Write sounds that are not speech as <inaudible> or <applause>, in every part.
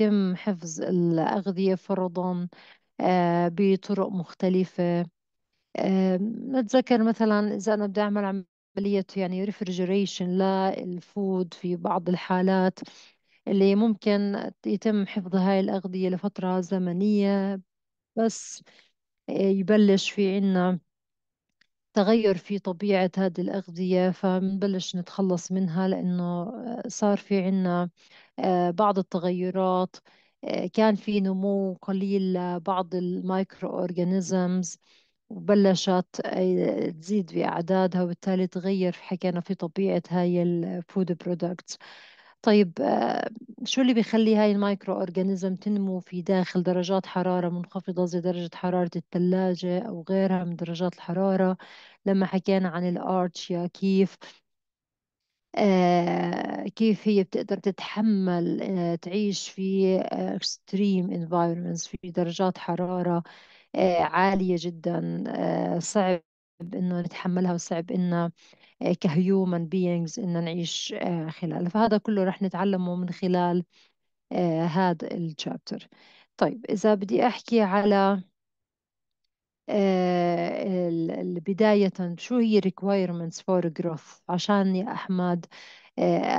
يتم حفظ الأغذية فرضا آه، بطرق مختلفة نتذكر مثلا إذا أنا بدي أعمل عملية يعني ريفرجريشن للفود في بعض الحالات اللي ممكن يتم حفظ هاي الأغذية لفترة زمنية بس آه، يبلش في عنا تغير في طبيعة هذه الأغذية فبنبلش نتخلص منها لأنه آه، صار في عنا آه، بعض التغيرات آه، كان في نمو قليل لبعض المايكرو أورجانيزمز وبلشت تزيد بأعدادها وبالتالي تغير حكينا في طبيعة هاي الفود برودكتس طيب آه، شو اللي بيخلي هاي المايكرو أورجانيزم تنمو في داخل درجات حرارة منخفضة زي درجة حرارة الثلاجة أو غيرها من درجات الحرارة لما حكينا عن الأرتشيا كيف آه، كيف هي بتقدر تتحمل آه، تعيش في extreme environments في درجات حرارة عالية جدا صعب إنه نتحملها وصعب إن آه، كهيومن beings إن نعيش آه، خلال فهذا كله رح نتعلمه من خلال آه، هذا الشابتر طيب إذا بدي أحكي على بداية شو هي requirements for growth عشان يا أحمد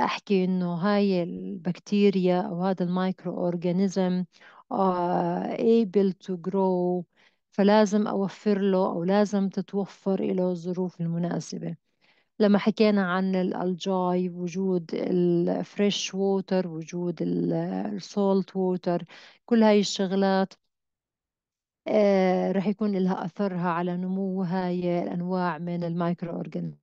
أحكي إنه هاي البكتيريا أو هذا المايكرو أورجانيزم able to grow فلازم أوفر له أو لازم تتوفر له الظروف المناسبة لما حكينا عن الجاي وجود الفريش ووتر وجود السولت ووتر كل هاي الشغلات آه، رح يكون لها أثرها على نمو هاي الأنواع من المايكرو أورجانيزم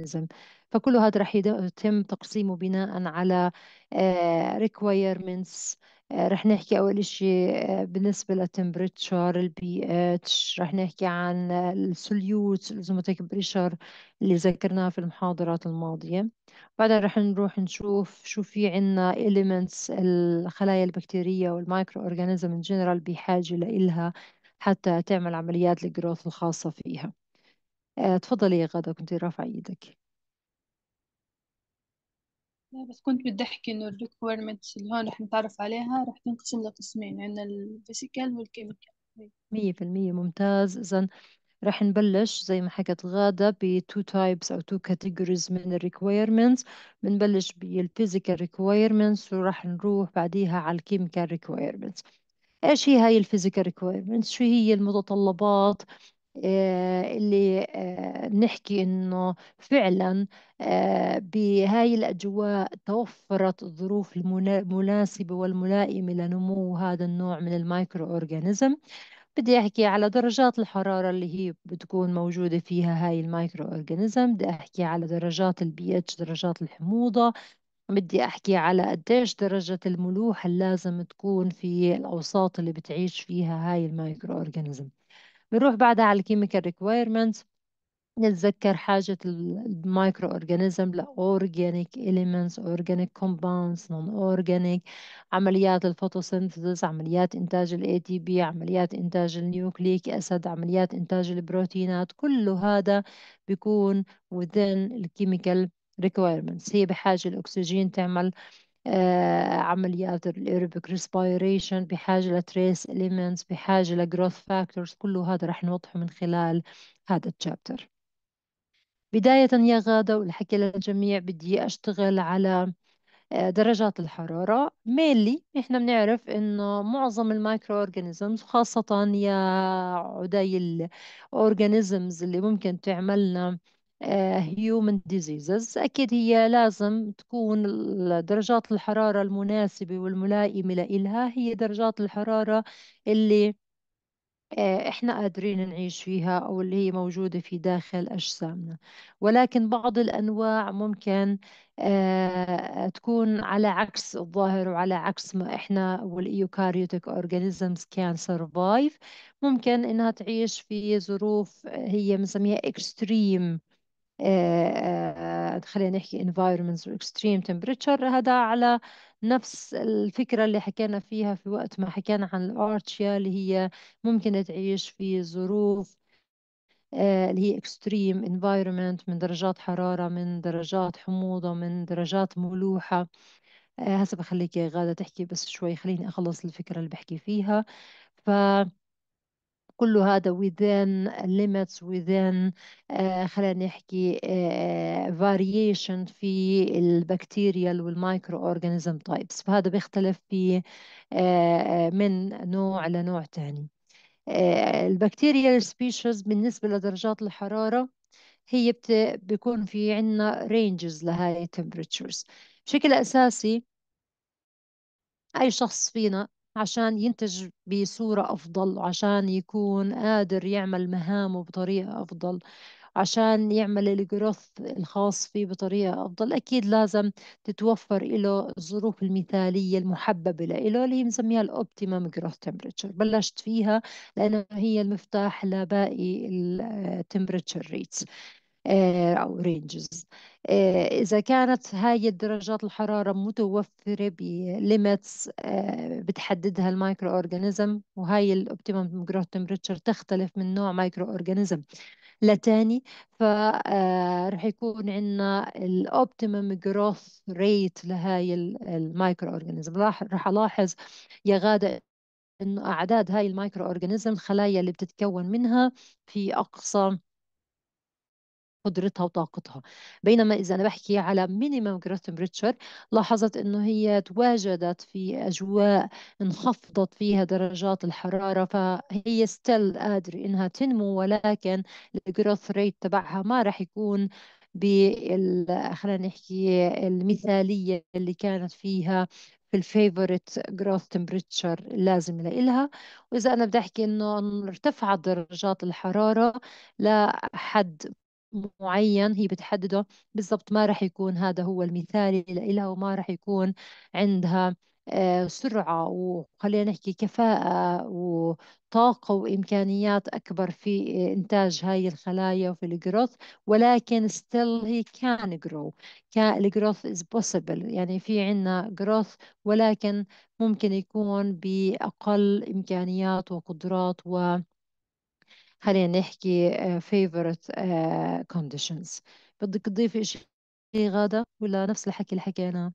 الميكانيزم فكل هذا رح يتم تقسيمه بناء على آه، requirements آه، رح نحكي أول إشي آه، بالنسبة للتمبريتشر البي اتش رح نحكي عن السوليوت الزوماتيك بريشر اللي ذكرناها في المحاضرات الماضية بعدين رح نروح نشوف شو في عنا elements الخلايا البكتيرية والمايكرو أورجانيزم ان جنرال بحاجة لها حتى تعمل عمليات الجروث الخاصة فيها آه، تفضلي يا غادة كنت رافعة ايدك لا بس كنت بدي أحكي إنه الريكويرمنتس اللي هون رح نتعرف عليها رح تنقسم لقسمين عندنا الفيزيكال والكيميكال مية في المية ممتاز إذا رح نبلش زي ما حكت غادة ب two types أو two categories من ال requirements بنبلش physical requirements وراح نروح بعديها على الكيميكال requirements إيش هي هاي الفيزيكال requirements شو هي المتطلبات آه، اللي آه، بنحكي إنه فعلا آه، بهاي الأجواء توفرت الظروف المناسبة والملائمة لنمو هذا النوع من المايكرو أورجانيزم بدي أحكي على درجات الحرارة اللي هي بتكون موجودة فيها هاي المايكرو أورجانيزم بدي أحكي على درجات البي اتش درجات الحموضة بدي أحكي على قديش درجة الملوحة اللي لازم تكون في الأوساط اللي بتعيش فيها هاي المايكرو أورجانيزم بنروح بعدها على الكيميكال ريكويرمنت نتذكر حاجة المايكرو أورجانيزم لأورجانيك إليمنتس أورجانيك كومباوندز نون أورجانيك عمليات الفوتوسينثيسيس عمليات إنتاج الـ ATP عمليات إنتاج النيوكليك أسيد عمليات إنتاج البروتينات كل هذا بيكون within الكيميكال ريكويرمنتس هي بحاجة الأكسجين تعمل آه، عمليات الإيروبيك ريسبيريشن بحاجة لتريس إليمنتس بحاجة لجروث فاكتورز كله هذا رح نوضحه من خلال هذا الشابتر بداية يا غادة والحكي للجميع بدي أشتغل على آه، درجات الحرارة ميلي إحنا بنعرف إنه معظم المايكرو أورجانيزمز خاصة يا عدي الأورجانيزمز اللي ممكن تعملنا هيومن آه، ديزيزز أكيد هي لازم تكون درجات الحرارة المناسبة والملائمة لإلها هي درجات الحرارة اللي آه، احنا قادرين نعيش فيها او اللي هي موجوده في داخل اجسامنا ولكن بعض الانواع ممكن آه، تكون على عكس الظاهر وعلى عكس ما احنا والايوكاريوتيك اورجانيزمز كان سرفايف ممكن انها تعيش في ظروف هي بنسميها اكستريم آه، آه، خلينا نحكي environments و extreme temperature هذا على نفس الفكرة اللي حكينا فيها في وقت ما حكينا عن الأرتشيا اللي هي ممكن تعيش في ظروف آه، اللي هي extreme environment من درجات حرارة من درجات حموضة من درجات ملوحة هسا بخليك غادة تحكي بس شوي خليني أخلص الفكرة اللي بحكي فيها ف كل هذا within limits within آه، خلينا نحكي آه، variation في البكتيريال والمايكرو اورجانيزم تايبس فهذا بيختلف في آه، من نوع لنوع ثاني البكتيريال سبيشيز بالنسبة لدرجات الحرارة هي بت... بيكون في عندنا رينجز لهاي temperatures بشكل أساسي أي شخص فينا عشان ينتج بصورة أفضل عشان يكون قادر يعمل مهامه بطريقة أفضل عشان يعمل الجروث الخاص فيه بطريقة أفضل أكيد لازم تتوفر له الظروف المثالية المحببة له اللي هي بنسميها الأوبتيمم جروث تمبريتشر بلشت فيها لأنها هي المفتاح لباقي التمبريتشر ريتس آه، أو رينجز آه، إذا كانت هاي الدرجات الحرارة متوفرة بليميتس آه، بتحددها المايكرو أورجانيزم وهاي الأوبتيمم جروث تمبرتشر تختلف من نوع مايكرو أورجانيزم لتاني فرح آه، يكون عندنا الأوبتيمم جروث ريت لهاي المايكرو أورجانيزم راح ألاحظ يا غادة إنه أعداد هاي المايكرو أورجانيزم الخلايا اللي بتتكون منها في أقصى قدرتها وطاقتها بينما إذا أنا بحكي على مينيمم جراث تمبريتشر لاحظت أنه هي تواجدت في أجواء انخفضت فيها درجات الحرارة فهي ستيل قادرة أنها تنمو ولكن الجروث ريت تبعها ما راح يكون بال خلينا نحكي المثالية اللي كانت فيها في الفيفوريت جروث تمبريتشر لازم لها وإذا أنا بدي أحكي إنه ارتفعت درجات الحرارة لحد معين هي بتحدده بالضبط ما راح يكون هذا هو المثالي لإلها وما راح يكون عندها آه، سرعة وخلينا نحكي كفاءة وطاقة وإمكانيات أكبر في آه، إنتاج هاي الخلايا وفي الجروث ولكن still هي can grow الجروث is possible يعني في عنا جروث ولكن ممكن يكون بأقل إمكانيات وقدرات و خلينا نحكي آه، favorite آه، conditions بدك تضيفي شيء غادة ولا نفس الحكي اللي حكيناه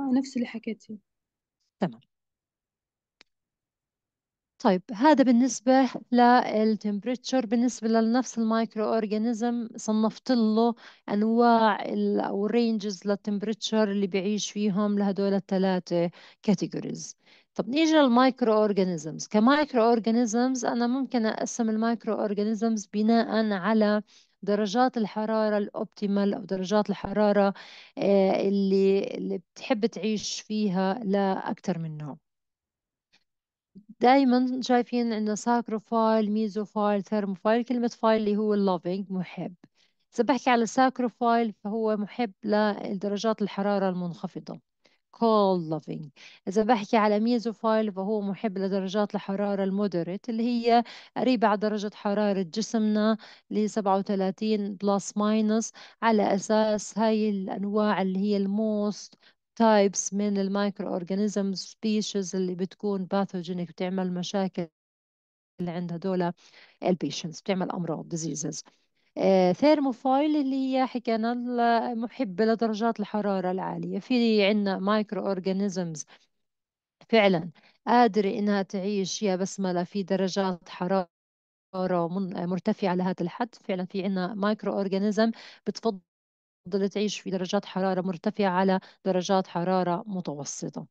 آه نفس اللي حكيتي تمام طيب هذا بالنسبة للتمبريتشر بالنسبة لنفس المايكرو اورجانيزم صنفت له أنواع أو رينجز للتمبريتشر اللي بيعيش فيهم لهدول الثلاثة كاتيجوريز طب نيجي للمايكرو اورجانيزمز كمايكرو اورجانيزمز انا ممكن اقسم المايكرو اورجانيزمز بناء على درجات الحرارة الأوبتيمال أو درجات الحرارة آه، اللي, اللي بتحب تعيش فيها لأكثر من نوع دايما شايفين عندنا ساكروفايل ميزوفايل ثيرموفايل كلمة فايل اللي هو اللوفينج محب إذا بحكي على ساكروفايل فهو محب لدرجات الحرارة المنخفضة cold loving إذا بحكي على ميزوفايل فهو محب لدرجات الحرارة المودريت اللي هي قريبة على درجة حرارة جسمنا اللي هي 37 بلس ماينس على أساس هاي الأنواع اللي هي الموست تايبس من المايكرو اورجانيزم سبيشيز اللي بتكون باثوجينيك بتعمل مشاكل اللي عندها هدول البيشنس بتعمل امراض ديزيزز ثيرموفايل آه، اللي هي حكينا محبة لدرجات الحرارة العالية في عندنا مايكرو أورجانيزمز فعلا قادرة إنها تعيش يا بسملة في درجات حرارة مرتفعة لهذا الحد فعلا في عندنا مايكرو أورجانيزم بتفضل تعيش في درجات حرارة مرتفعة على درجات حرارة متوسطة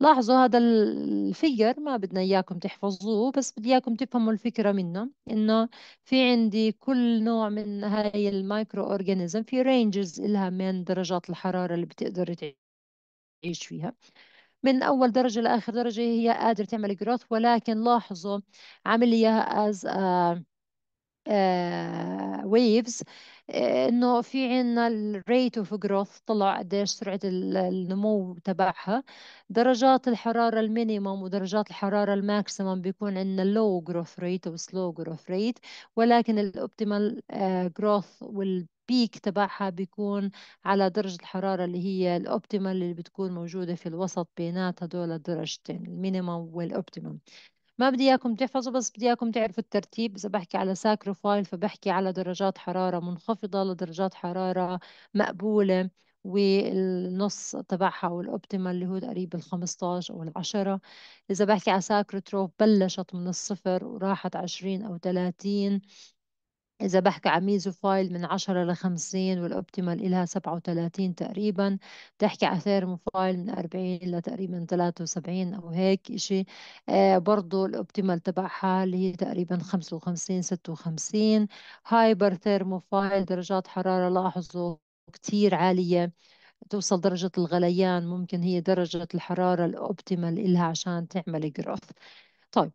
لاحظوا هذا الفيجر ما بدنا إياكم تحفظوه بس بدي إياكم تفهموا الفكرة منه إنه في عندي كل نوع من هاي المايكرو أورجانيزم في رينجز إلها من درجات الحرارة اللي بتقدر تعيش فيها من أول درجة لآخر درجة هي قادرة تعمل جروث ولكن لاحظوا عمل إياها از ويفز آه، آه، انه في عندنا الريت اوف جروث طلع قديش سرعه النمو تبعها درجات الحراره المينيمم ودرجات الحراره الماكسيمم بيكون عندنا لو جروث ريت سلو جروث ريت ولكن الاوبتيمال جروث آه، وال البيك تبعها بيكون على درجة الحرارة اللي هي الأوبتيمال اللي بتكون موجودة في الوسط بينات هدول الدرجتين المينيمم والأوبتيمم ما بدي إياكم تحفظوا بس بدي إياكم تعرفوا الترتيب إذا بحكي على ساكروفايل فبحكي على درجات حرارة منخفضة لدرجات حرارة مقبولة والنص تبعها او الاوبتيمال اللي هو قريب ال 15 او العشرة اذا بحكي على ساكروتروف بلشت من الصفر وراحت 20 او 30 إذا بحكي عن ميزو فايل من 10 ل 50 والأوبتيمال إلها 37 تقريبا بتحكي ثيرمو فايل من 40 إلى تقريبا 73 أو هيك إشي آه، برضو الأوبتيمال تبعها اللي هي تقريبا 55 56 هايبر ثيرمو فايل درجات حرارة لاحظوا كتير عالية توصل درجة الغليان ممكن هي درجة الحرارة الأوبتيمال إلها عشان تعمل جروث طيب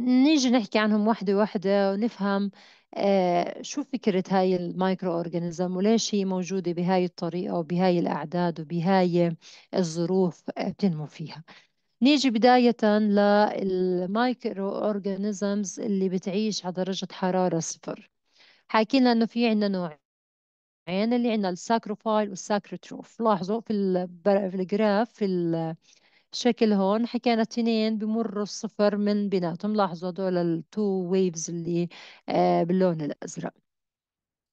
نيجي نحكي عنهم وحدة وحدة ونفهم آه، شو فكرة هاي المايكرو أورجانيزم وليش هي موجودة بهاي الطريقة وبهاي الأعداد وبهاي الظروف آه، بتنمو فيها نيجي بداية للمايكرو أورجانيزمز اللي بتعيش على درجة حرارة صفر حاكينا إنه في عندنا نوعين اللي عندنا الساكروفايل والساكروتروف لاحظوا في, في الجراف في ال... شكل هون حكينا تنين بمروا الصفر من بيناتهم لاحظوا هدول التو ويفز اللي آه، باللون الأزرق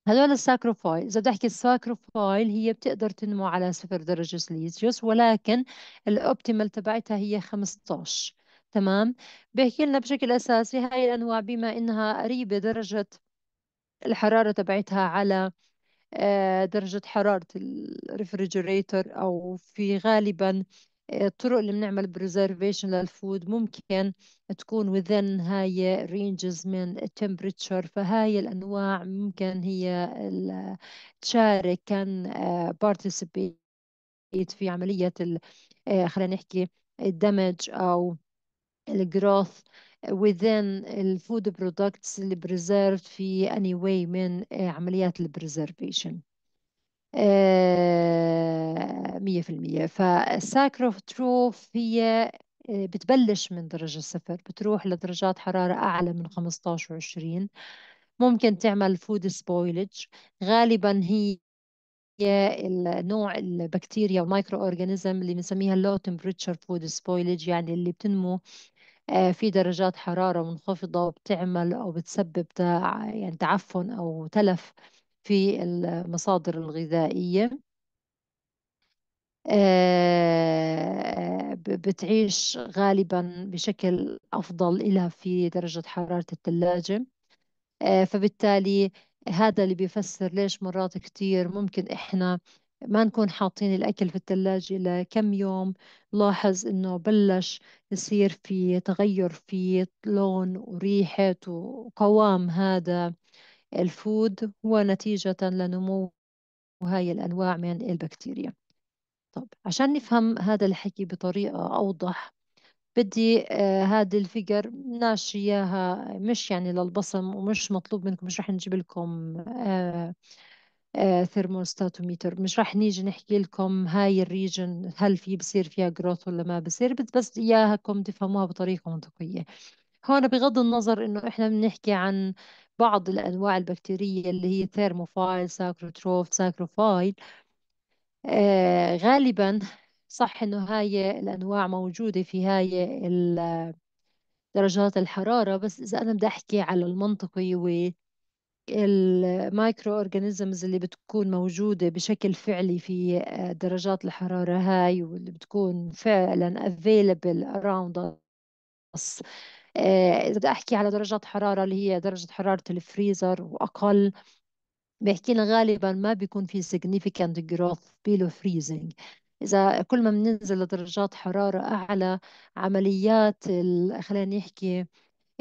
هدول الساكروفايل إذا بدي أحكي الساكروفايل هي بتقدر تنمو على صفر درجة سليزيوس ولكن الأوبتيمال تبعتها هي 15 تمام بيحكي لنا بشكل أساسي هاي الأنواع بما إنها قريبة درجة الحرارة تبعتها على آه، درجة حرارة الريفريجريتور أو في غالبا الطرق اللي بنعمل بريزرفيشن للفود ممكن تكون within هاي رينجز من temperature فهاي الأنواع ممكن هي تشارك كان آه، participate في عملية آه، خلينا نحكي الدمج أو الجروث within الفود برودكتس اللي بريزيرفد في any way من آه، عمليات البريزرفيشن آه، مية في المية فالساكروتروف هي آه، بتبلش من درجة صفر بتروح لدرجات حرارة أعلى من 15 و 20 ممكن تعمل فود سبويلج غالبا هي النوع البكتيريا والمايكرو اورجانيزم اللي بنسميها اللو تمبريتشر فود سبويلج يعني اللي بتنمو آه، في درجات حرارة منخفضة وبتعمل أو بتسبب يعني تعفن أو تلف في المصادر الغذائية آه، بتعيش غالبا بشكل أفضل إلها في درجة حرارة الثلاجة آه، فبالتالي هذا اللي بيفسر ليش مرات كتير ممكن إحنا ما نكون حاطين الأكل في الثلاجة لكم يوم لاحظ إنه بلش يصير في تغير في لون وريحة وقوام هذا الفود ونتيجة لنمو هاي الأنواع من البكتيريا طب عشان نفهم هذا الحكي بطريقة أوضح بدي آه، هذه الفيجر ناشياها إياها مش يعني للبصم ومش مطلوب منكم مش رح نجيب لكم آه آه ثيرموستاتوميتر مش رح نيجي نحكي لكم هاي الريجن هل في بصير فيها جروث ولا ما بصير بس اياكم تفهموها بطريقه منطقيه هون بغض النظر انه احنا بنحكي عن بعض الأنواع البكتيرية اللي هي ثيرموفايل ساكروتروف ساكروفايل غالبا صح إنه هاي الأنواع موجودة في هاي درجات الحرارة بس إذا أنا بدي أحكي على المنطقي و المايكرو اورجانيزمز اللي بتكون موجودة بشكل فعلي في آه، درجات الحرارة هاي واللي بتكون فعلا available around us آه، إذا بدي أحكي على درجات حرارة اللي هي درجة حرارة الفريزر وأقل بيحكي لنا غالبا ما بيكون في significant growth below freezing إذا كل ما بننزل لدرجات حرارة أعلى عمليات خلينا نحكي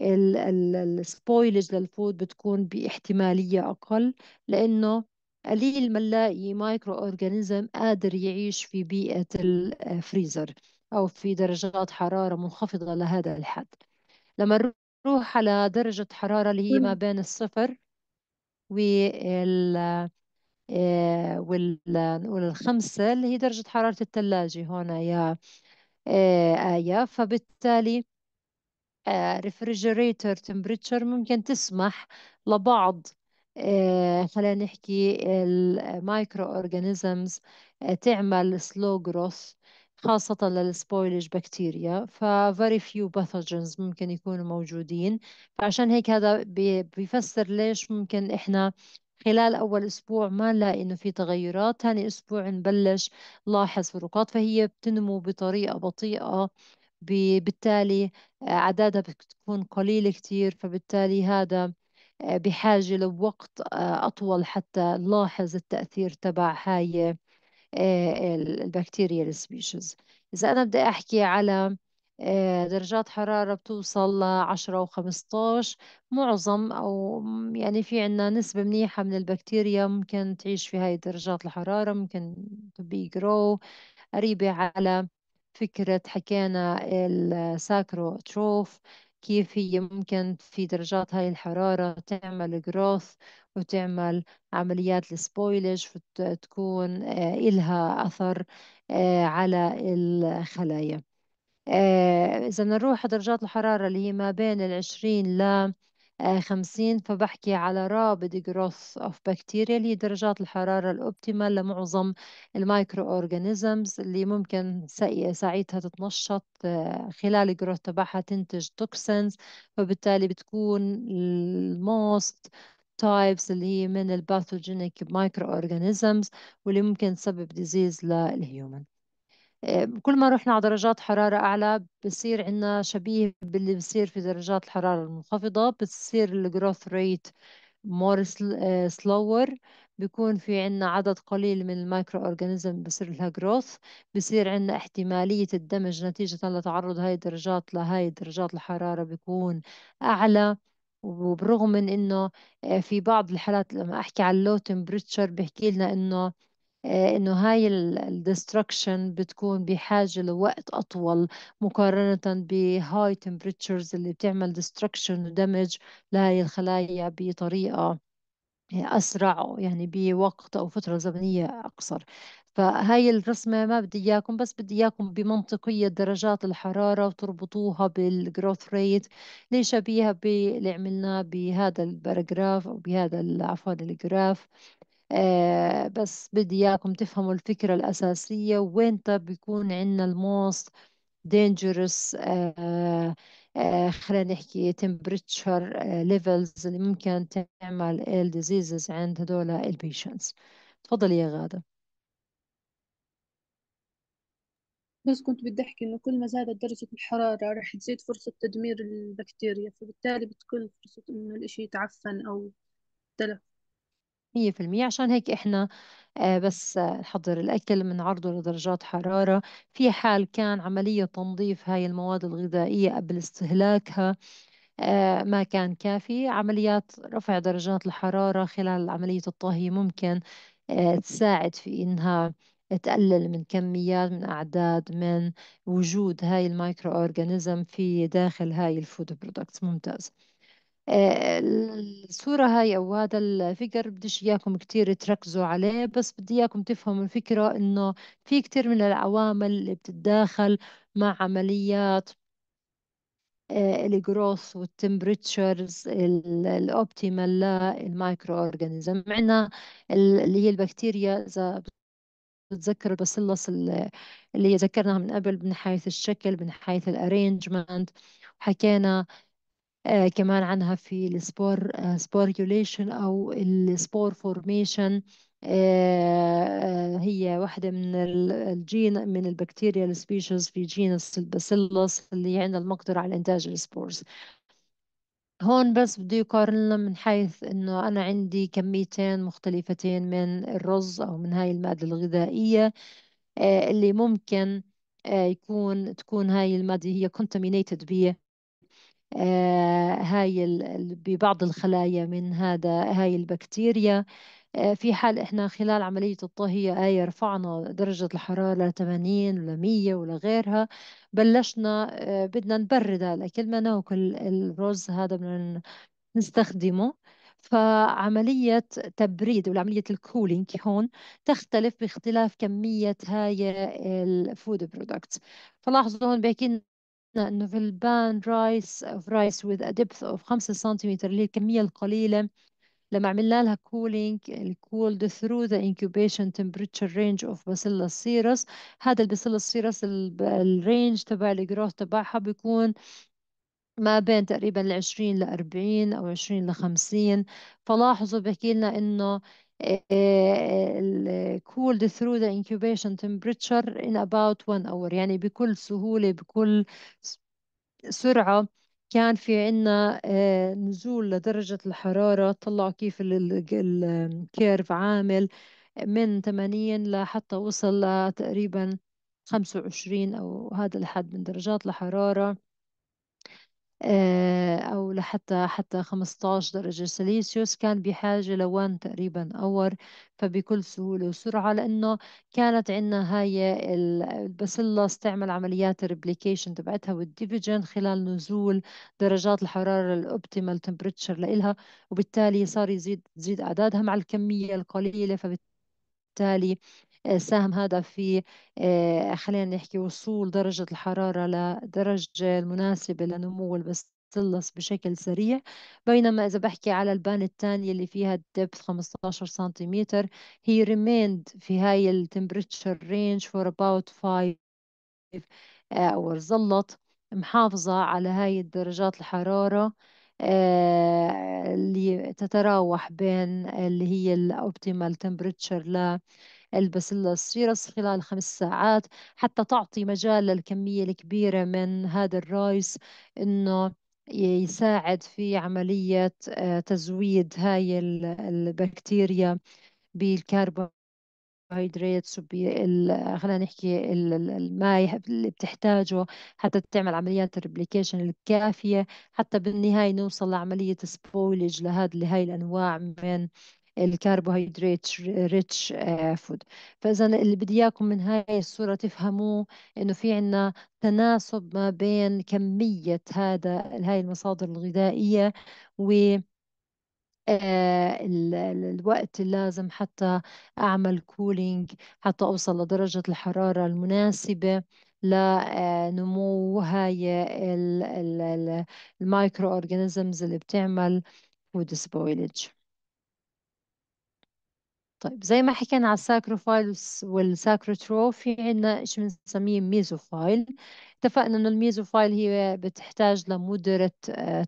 السبويلج للفود بتكون باحتمالية أقل لأنه قليل ما نلاقي مايكرو أورجانيزم قادر يعيش في بيئة الفريزر آه، أو في درجات حرارة منخفضة لهذا الحد لما نروح على درجة حرارة اللي هي ما بين الصفر وال آه، وال الخمسة اللي هي درجة حرارة الثلاجة هون يا آية فبالتالي ريفريجريتر آه، تمبريتشر ممكن تسمح لبعض خلينا نحكي المايكرو اورجانيزمز تعمل سلو جروث خاصة للسبويلج بكتيريا ففيري فيو باثوجنز ممكن يكونوا موجودين فعشان هيك هذا بيفسر ليش ممكن إحنا خلال أول أسبوع ما نلاقي إنه في تغيرات ثاني أسبوع نبلش نلاحظ فروقات فهي بتنمو بطريقة بطيئة بالتالي أعدادها بتكون قليلة كتير فبالتالي هذا بحاجة لوقت آه، أطول حتى نلاحظ التأثير تبع هاي آه، البكتيريال سبيشيز إذا أنا بدي أحكي على آه، درجات حرارة بتوصل لعشرة و15 معظم أو يعني في عنا نسبة منيحة من البكتيريا ممكن تعيش في هاي درجات الحرارة ممكن تبي جرو قريبة على فكرة حكينا الساكروتروف كيف هي ممكن في درجات هاي الحرارة تعمل جروث وتعمل عمليات السبويلج وتكون آه، إلها أثر آه، على الخلايا آه، إذا نروح درجات الحرارة اللي هي ما بين العشرين ل 50 فبحكي على رابد جروث اوف بكتيريا اللي هي درجات الحرارة الأوبتيمال لمعظم المايكرو أورجانيزمز اللي ممكن ساعتها تتنشط خلال جروث تبعها تنتج توكسنز فبالتالي بتكون الموست تايبس اللي هي من الباثوجينيك مايكرو اورجانيزمز واللي ممكن تسبب ديزيز للهيومن آه، كل ما رحنا على درجات حرارة أعلى بصير عندنا شبيه باللي بصير في درجات الحرارة المنخفضة بتصير الجروث ريت مور سلور بيكون في عنا عدد قليل من المايكرو أورجانيزم بصير لها جروث بصير عنا احتمالية الدمج نتيجة لتعرض هاي الدرجات لهاي درجات الحرارة بيكون أعلى وبرغم من إنه آه، في بعض الحالات لما أحكي على اللو تمبريتشر بحكي لنا إنه آه، إنه هاي الدستركشن بتكون بحاجة لوقت أطول مقارنة بهاي تمبريتشرز اللي بتعمل دستركشن ودمج لهاي الخلايا بطريقة آه، أسرع يعني بوقت أو فترة زمنية أقصر فهاي الرسمة ما بدي إياكم بس بدي إياكم بمنطقية درجات الحرارة وتربطوها بالجروث ريت ليش شبيهة باللي عملناه بهذا الباراجراف أو بهذا عفوا الجراف آه بس بدي إياكم تفهموا الفكرة الأساسية وين وينتا طيب بيكون عندنا الموست dangerous آه آه خلينا نحكي temperature آه، levels اللي ممكن تعمل ال diseases عند هدول البيشنتس تفضلي يا غادة بس كنت بدي أحكي إنه كل ما زادت درجة الحرارة راح تزيد فرصة تدمير البكتيريا فبالتالي بتقل فرصة إنه الإشي يتعفن أو تلف مية في المية عشان هيك إحنا آه، بس آه، نحضر الأكل بنعرضه لدرجات حرارة في حال كان عملية تنظيف هاي المواد الغذائية قبل استهلاكها آه، ما كان كافي عمليات رفع درجات الحرارة خلال عملية الطهي ممكن تساعد في إنها تقلل من كميات من أعداد من وجود هاي المايكرو أورجانيزم في داخل هاي الفود برودكتس ممتاز آه، الصورة هاي أو هذا الفكر بديش إياكم كتير تركزوا عليه بس بدي إياكم تفهموا الفكرة إنه في كتير من العوامل اللي بتتداخل مع عمليات الجروث والتمبريتشرز الاوبتيمال للمايكرو اورجانيزم عندنا اللي هي البكتيريا اذا بتذكر الباسيلس اللي ذكرناها من قبل من حيث الشكل من حيث الارينجمنت وحكينا آه كمان عنها في السبور آه سبوريوليشن او السبور فورميشن آه،, آه هي واحدة من الجين من البكتيريا سبيشيز في جينس البسلس اللي عندها المقدرة على إنتاج السبورز هون بس بده يقارننا من حيث إنه أنا عندي كميتين مختلفتين من الرز أو من هاي المادة الغذائية آه، اللي ممكن آه، يكون تكون هاي المادة هي contaminated بي آه، هاي ببعض الخلايا من هذا هاي البكتيريا آه، في حال إحنا خلال عملية الطهي اي رفعنا درجة الحرارة ل 80 ولا 100 ولا غيرها بلشنا آه، بدنا نبرد الأكل ما ناكل الرز هذا بدنا نستخدمه فعملية تبريد والعملية الكولينج هون تختلف باختلاف كمية هاي الفود برودكت فلاحظوا هون بيحكي لنا انه في البان رايس اوف رايس وذ ا ديبث اوف 5 سنتيمتر اللي هي الكمية القليلة لما عملنا لها cooling cooled through the incubation temperature range of bacillus cereus هذا البacillus cereus range تبع ال growth تبعها بيكون ما بين تقريبا ل 20 ل 40 او 20 ل 50 فلاحظوا بحكي لنا انه ال cooled through the incubation temperature in about one hour يعني بكل سهولة بكل سرعة كان في عنا آه، نزول لدرجة الحرارة طلعوا كيف الكيرف عامل من 80 لحتى وصل لتقريبا 25 أو هذا الحد من درجات الحرارة آه، أو لحتى حتى 15 درجة سليسيوس كان بحاجة لوان تقريبا أور فبكل سهولة وسرعة لأنه كانت عندنا هاي البسلة استعمل عمليات الريبليكيشن تبعتها والديفيجن خلال نزول درجات الحرارة الأوبتيمال تمبريتشر لإلها وبالتالي صار يزيد تزيد أعدادها مع الكمية القليلة فبالتالي ساهم هذا في آه، خلينا نحكي وصول درجة الحرارة لدرجة المناسبة لنمو البستلس بشكل سريع بينما إذا بحكي على البان الثانية اللي فيها الدبث 15 سنتيمتر هي ريميند في هاي التمبريتشر رينج فور about 5 أور ظلت محافظة على هاي الدرجات الحرارة آه، اللي تتراوح بين اللي هي الاوبتيمال تمبريتشر البس السيرس خلال خمس ساعات حتى تعطي مجال للكمية الكبيرة من هذا الرايس إنه يساعد في عملية آه، تزويد هاي البكتيريا بالكربون هيدريتس خلينا نحكي الماء اللي بتحتاجه حتى تعمل عمليات الريبليكيشن الكافية حتى بالنهاية نوصل لعملية سبويلج لهذه لهي الأنواع من الكربوهيدرات ريتش فود آه، فاذا اللي بدي اياكم من هاي الصوره تفهموه انه في عنا تناسب ما بين كميه هذا هاي المصادر الغذائيه و آه، الوقت اللازم حتى أعمل كولينج حتى أوصل لدرجة الحرارة المناسبة لنمو آه، هاي المايكرو أورجانيزمز اللي بتعمل فود سبويلج طيب زي ما حكينا على الساكروفايل والساكروتروف في عندنا شو بنسميه ميزوفايل اتفقنا انه الميزوفايل هي بتحتاج لمودريت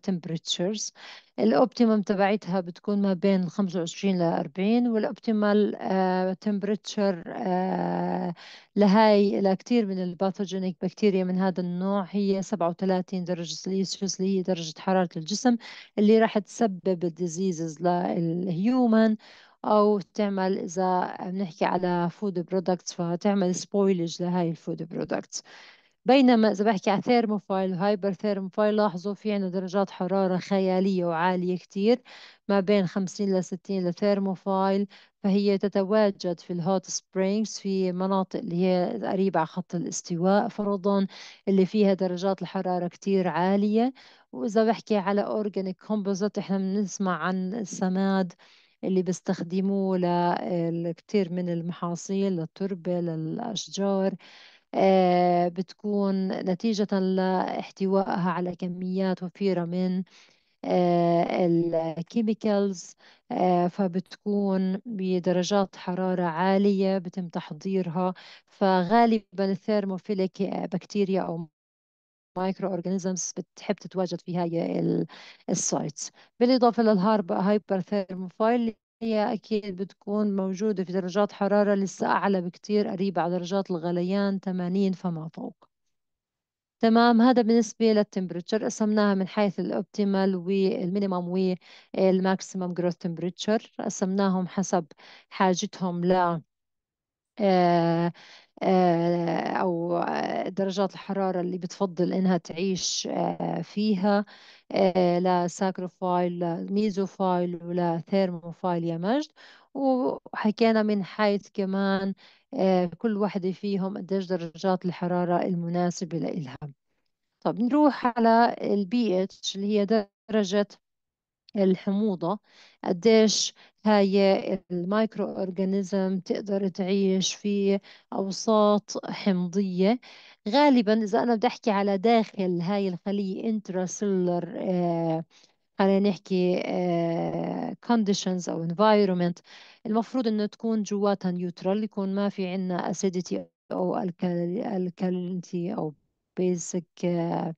تمبريتشرز الاوبتيمم تبعتها بتكون ما بين 25 ل 40 والاوبتيمال تمبريتشر لهاي لكثير من الباثوجينيك بكتيريا من هذا النوع هي 37 درجة سليسيوس اللي هي درجة حرارة الجسم اللي راح تسبب الديزيزز للهيومن أو تعمل إذا بنحكي على فود برودكتس فتعمل سبويلج لهي الفود برودكتس بينما إذا بحكي على ثيرموفايل وهايبر ثيرموفايل لاحظوا في عنا درجات حرارة خيالية وعالية كتير ما بين 50 ل 60 لثيرموفايل فهي تتواجد في الهوت سبرينجز في مناطق اللي هي قريبة على خط الاستواء فرضا اللي فيها درجات الحرارة كتير عالية وإذا بحكي على أورجانيك كومبوزيت إحنا بنسمع عن السماد اللي بيستخدموه لكتير من المحاصيل للتربة للأشجار آه، بتكون نتيجة لاحتوائها على كميات وفيرة من آه، الكيميكالز آه، فبتكون بدرجات حرارة عالية بتم تحضيرها فغالبا الثيرموفيليك بكتيريا أو مايكرو اورجانيزمز بتحب تتواجد في هاي السايتس بالاضافه للهايبر ثيرموفايل هي أكيد بتكون موجودة في درجات حرارة لسه أعلى بكتير قريبة على درجات الغليان 80 فما فوق تمام هذا بالنسبة للتمبريتشر قسمناها من حيث الأوبتيمال والمينيمم والماكسيمم جروث تمبريتشر قسمناهم حسب حاجتهم ل آه آه، أو آه، درجات الحرارة اللي بتفضل إنها تعيش آه، فيها لا ساكروفايل لا ميزوفايل ولا ثيرموفايل يا مجد وحكينا من حيث كمان كل وحدة فيهم قديش درجات الحرارة المناسبة لإلها طب نروح على البي اتش اللي هي درجة الحموضة قديش هاي المايكرو أورجانيزم تقدر تعيش في أوساط حمضية غالبا إذا أنا بدي أحكي على داخل هاي الخلية انتراسيلر آه خلينا نحكي آه، conditions أو environment المفروض إنه تكون جواتها نيوترال يكون ما في عنا acidity أو alkalinity أو basic آه،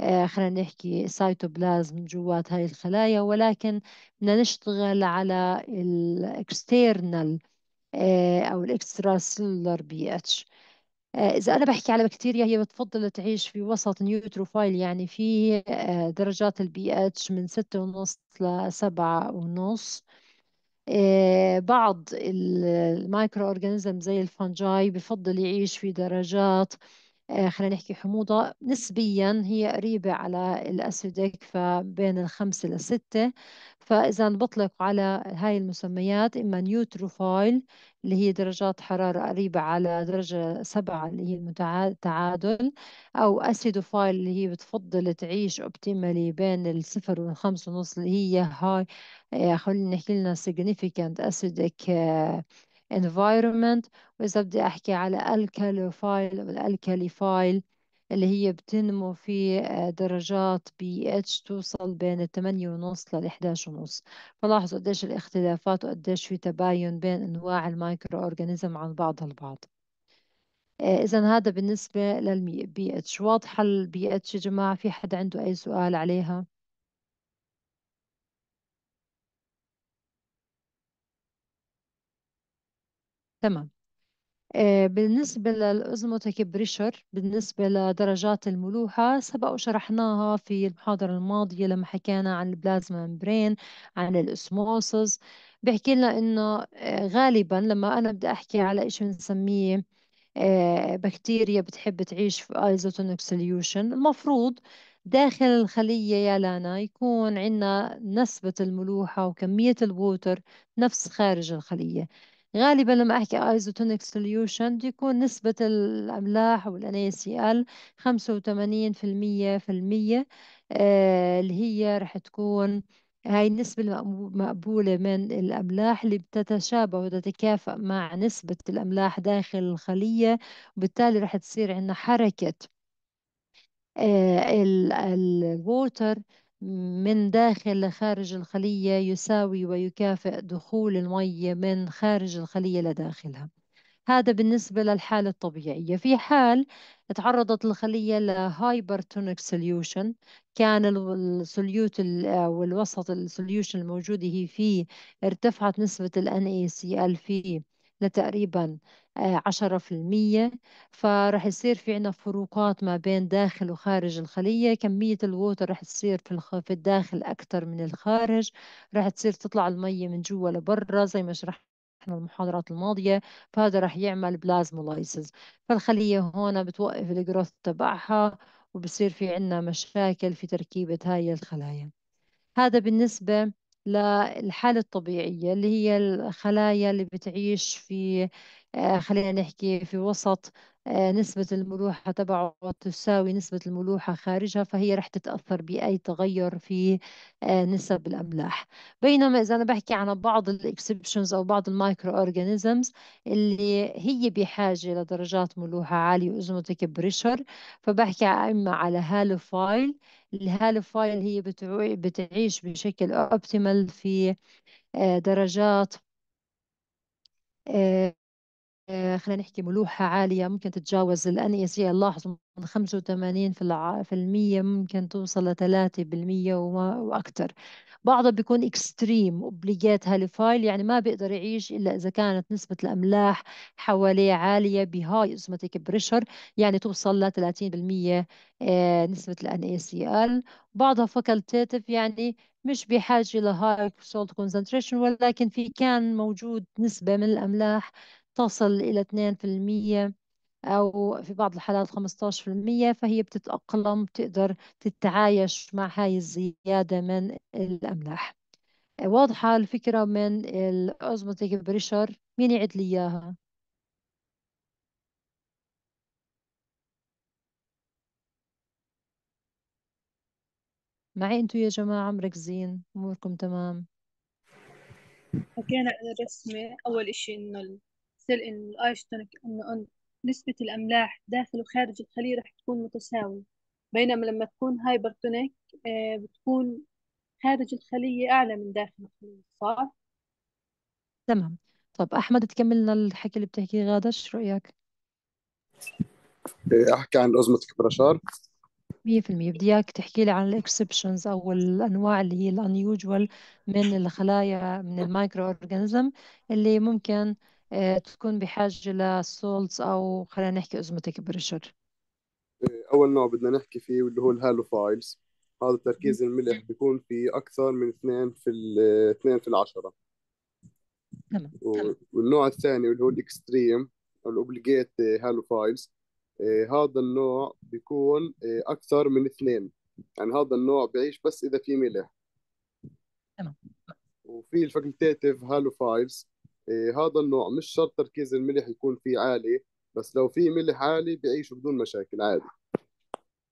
آه، خلينا نحكي سايتوبلازم جوات هاي الخلايا ولكن بدنا نشتغل على الاكسترنال آه، او الاكسترا سيلولر بي اتش إذا أنا بحكي على بكتيريا هي بتفضل تعيش في وسط نيوتروفايل يعني في آه، درجات البي اتش من ستة ونص لسبعة ونص بعض المايكرو أورجانيزم زي الفنجاي بفضل يعيش في درجات آه، خلينا نحكي حموضة نسبيا هي قريبة على الأسيدك فبين الخمسة لستة فإذا بطلق على هاي المسميات إما نيوتروفايل اللي هي درجات حرارة قريبة على درجة سبعة اللي هي المتعادل أو أسيدوفايل اللي هي بتفضل تعيش أوبتيمالي بين الصفر والخمسة ونص اللي هي هاي آه، خلينا نحكي لنا significant acidic آه، environment وإذا بدي أحكي على الكالوفايل أو الألكاليفايل اللي هي بتنمو في آه، درجات بي اتش توصل بين الثمانية ونص 11 ونص فلاحظوا قديش الاختلافات وقديش في تباين بين أنواع المايكرو أورجانيزم عن بعضها البعض آه، إذا هذا بالنسبة للبي اتش واضحة البي اتش يا جماعة في حدا عنده أي سؤال عليها؟ تمام آه، بالنسبة للأوزموتيك بريشر بالنسبة لدرجات الملوحة سبق وشرحناها في المحاضرة الماضية لما حكينا عن البلازما ممبرين عن الأسموسس بيحكي لنا إنه آه، غالبا لما أنا بدي أحكي على إشي بنسميه آه، بكتيريا بتحب تعيش في ايزوتونيك سوليوشن المفروض داخل الخلية يا لانا يكون عندنا نسبة الملوحة وكمية الووتر نفس خارج الخلية غالبا لما أحكي ايزوتونيك سوليوشن بيكون نسبة الأملاح والاني سي ال 85% في المية في المية آه، اللي هي رح تكون هاي النسبة المقبولة من الأملاح اللي بتتشابه وتتكافئ مع نسبة الأملاح داخل الخلية وبالتالي رح تصير عندنا حركة آه، الووتر من داخل لخارج الخلية يساوي ويكافئ دخول المية من خارج الخلية لداخلها هذا بالنسبة للحالة الطبيعية في حال تعرضت الخلية لهايبرتونيك سوليوشن كان السوليوت أو الوسط السوليوشن الموجودة هي فيه ارتفعت نسبة ال NaCl فيه لتقريبا 10% آه، فرح يصير في عنا فروقات ما بين داخل وخارج الخلية كمية الووتر رح تصير في, في الداخل أكثر من الخارج رح تصير تطلع المية من جوا لبرا زي ما شرحنا احنا المحاضرات الماضية فهذا رح يعمل بلازمولايسز فالخلية هون بتوقف الجروث تبعها وبصير في عنا مشاكل في تركيبة هاي الخلايا هذا بالنسبة للحالة الطبيعية اللي هي الخلايا اللي بتعيش في آه، خلينا نحكي في وسط آه، نسبة الملوحة تبعه تساوي نسبة الملوحة خارجها فهي رح تتأثر بأي تغير في آه، نسب الأملاح بينما إذا أنا بحكي عن بعض الإكسبشنز أو بعض المايكرو أورجانيزمز اللي هي بحاجة لدرجات ملوحة عالية وإزموتيك بريشر فبحكي إما على هالوفايل الهالوفايل هي بتعيش بشكل أوبتيمال في درجات آه، خلينا نحكي ملوحة عالية ممكن تتجاوز الأنيسية لاحظوا من 85 في, في المية ممكن توصل لثلاثة بالمية وأكثر بعضها بيكون اكستريم اوبليجيت هاليفايل يعني ما بيقدر يعيش إلا إذا كانت نسبة الأملاح حواليه عالية بهاي اوزماتيك بريشر يعني توصل ل 30% آه، نسبة الان اي سي ال بعضها فاكلتيتف يعني مش بحاجة لهاي سولت كونسنتريشن ولكن في كان موجود نسبة من الأملاح تصل إلى 2% أو في بعض الحالات 15% فهي بتتأقلم بتقدر تتعايش مع هاي الزيادة من الأملاح واضحة الفكرة من الأوزمتيك بريشر مين يعد لي إياها؟ معي انتو يا جماعة مركزين اموركم تمام حكينا عن الرسمة اول اشي انه مثل إن الأيشتونك إن نسبة الأملاح داخل وخارج الخلية راح تكون متساوية بينما لما تكون هايبرتونيك آه، بتكون خارج الخلية أعلى من داخل الخلية صح؟ تمام طب أحمد تكمل لنا الحكي اللي بتحكيه غادة شو رأيك؟ إيه، أحكي عن أزمة الكبرشار 100% بدي اياك تحكي لي عن الاكسبشنز او الانواع اللي هي الانيوجوال من الخلايا من المايكرو اورجانيزم اللي ممكن آه، تكون بحاجة لسولتس أو خلينا نحكي أزمة بريشر آه، أول نوع بدنا نحكي فيه واللي هو الهالوفايلز هذا تركيز الملح بيكون في أكثر من اثنين في اثنين في العشرة تمام والنوع الثاني واللي هو الإكستريم أو الأوبليجيت هالوفايلز آه، هذا النوع بيكون أكثر من اثنين يعني هذا النوع بيعيش بس إذا في ملح تمام وفي الفاكولتيتيف هالوفايلز إيه، هذا النوع مش شرط تركيز الملح يكون فيه عالي بس لو في ملح عالي بيعيشوا بدون مشاكل عادي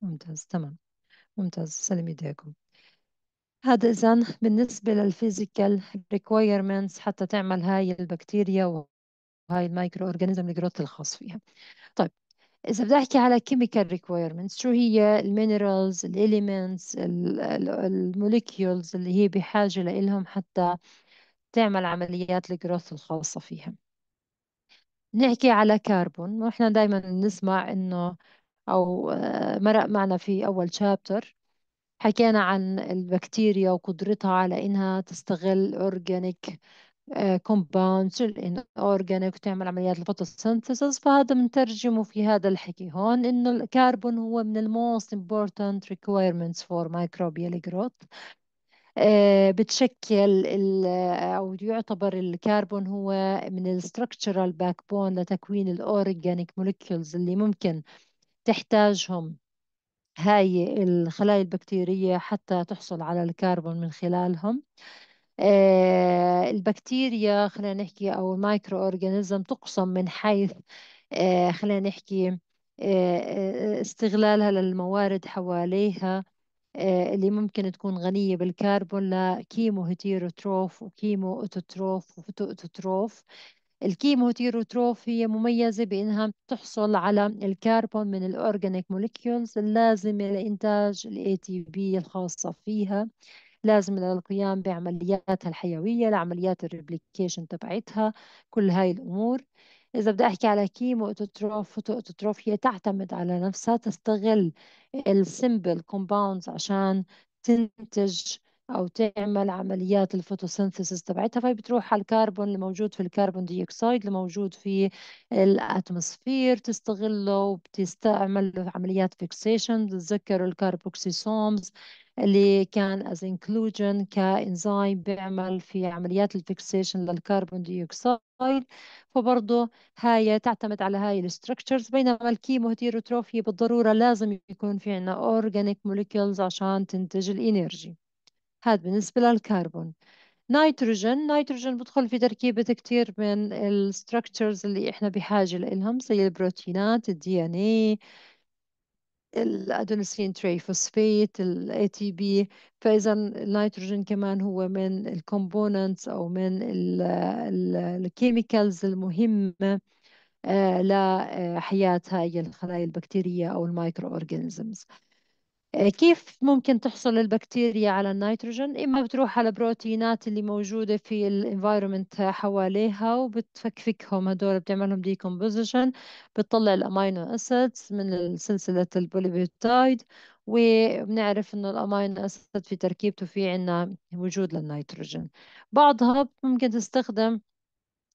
ممتاز تمام ممتاز سلم ايديكم هذا اذا بالنسبه للفيزيكال ريكويرمنتس حتى تعمل هاي البكتيريا وهاي المايكرو اورجانيزم الجروث الخاص فيها طيب إذا بدي أحكي على كيميكال ريكويرمنتس شو هي المينرالز الإليمنتس الموليكيولز اللي هي بحاجة لإلهم حتى تعمل عمليات الجروث الخاصة فيها نحكي على كربون ونحن دائما نسمع انه او آه، مرق معنا في اول شابتر حكينا عن البكتيريا وقدرتها على انها تستغل اورجانيك كومباوندز ان اورجانيك وتعمل عمليات الفوتوسينثيسيس فهذا بنترجمه في هذا الحكي هون انه الكربون هو من الموست امبورتنت ريكويرمنتس فور مايكروبيال جروث آه، بتشكل آه، او يعتبر الكربون هو من الستركتشرال باك بون لتكوين الاورجانيك موليكيولز اللي ممكن تحتاجهم هاي الخلايا البكتيرية حتى تحصل على الكربون من خلالهم آه، البكتيريا خلينا نحكي أو المايكرو أورجانيزم تقسم من حيث خلينا نحكي استغلالها للموارد حواليها آه، اللي ممكن تكون غنية بالكربون لكيمو هيتيروتروف وكيمو اوتوتروف وفوتوتروف الكيمو هيتيروتروف هي مميزة بأنها تحصل على الكربون من الأورجانيك موليكيولز اللازمة لإنتاج الاي تي بي الخاصة فيها لازم للقيام بعملياتها الحيوية لعمليات الريبليكيشن تبعتها كل هاي الأمور إذا بدي أحكي على كيمو اوتوتروف أوتوتروف هي تعتمد على نفسها تستغل السمبل كومباوندز عشان تنتج أو تعمل عمليات الفوتوسينثيسيس تبعتها فهي بتروح على الكربون الموجود في الكربون ديوكسيد الموجود في الأتموسفير تستغله وبتستعمل عمليات فيكسيشن تتذكر الكاربوكسيسومز اللي كان از انكلوجن كانزيم بيعمل في عمليات الفيكسيشن للكربون ديوكسيد فبرضه هاي تعتمد على هاي الستركتشرز بينما الكيمو هيتيروتروفي بالضروره لازم يكون في عندنا اورجانيك موليكيولز عشان تنتج الانرجي هذا بالنسبه للكربون نيتروجين نيتروجين بدخل في تركيبة كتير من الستركتشرز اللي احنا بحاجة لإلهم زي البروتينات الدي ان اي الادونسين تريفوسفيت الاي تي بي فاذا النيتروجين كمان هو من الكومبوننتس او من الكيميكالز المهمه آه، لحياه هاي الخلايا البكتيريه او المايكرو اورجانيزمز آه، كيف ممكن تحصل البكتيريا على النيتروجين إما بتروح على البروتينات اللي موجودة في الانفايرومنت حواليها وبتفكفكهم هدول بتعملهم ديكومبوزيشن بتطلع الأمينو أسيدز من سلسلة البوليبيوتايد وبنعرف انه الامين اسيد في تركيبته في عنا وجود للنيتروجين بعضها ممكن تستخدم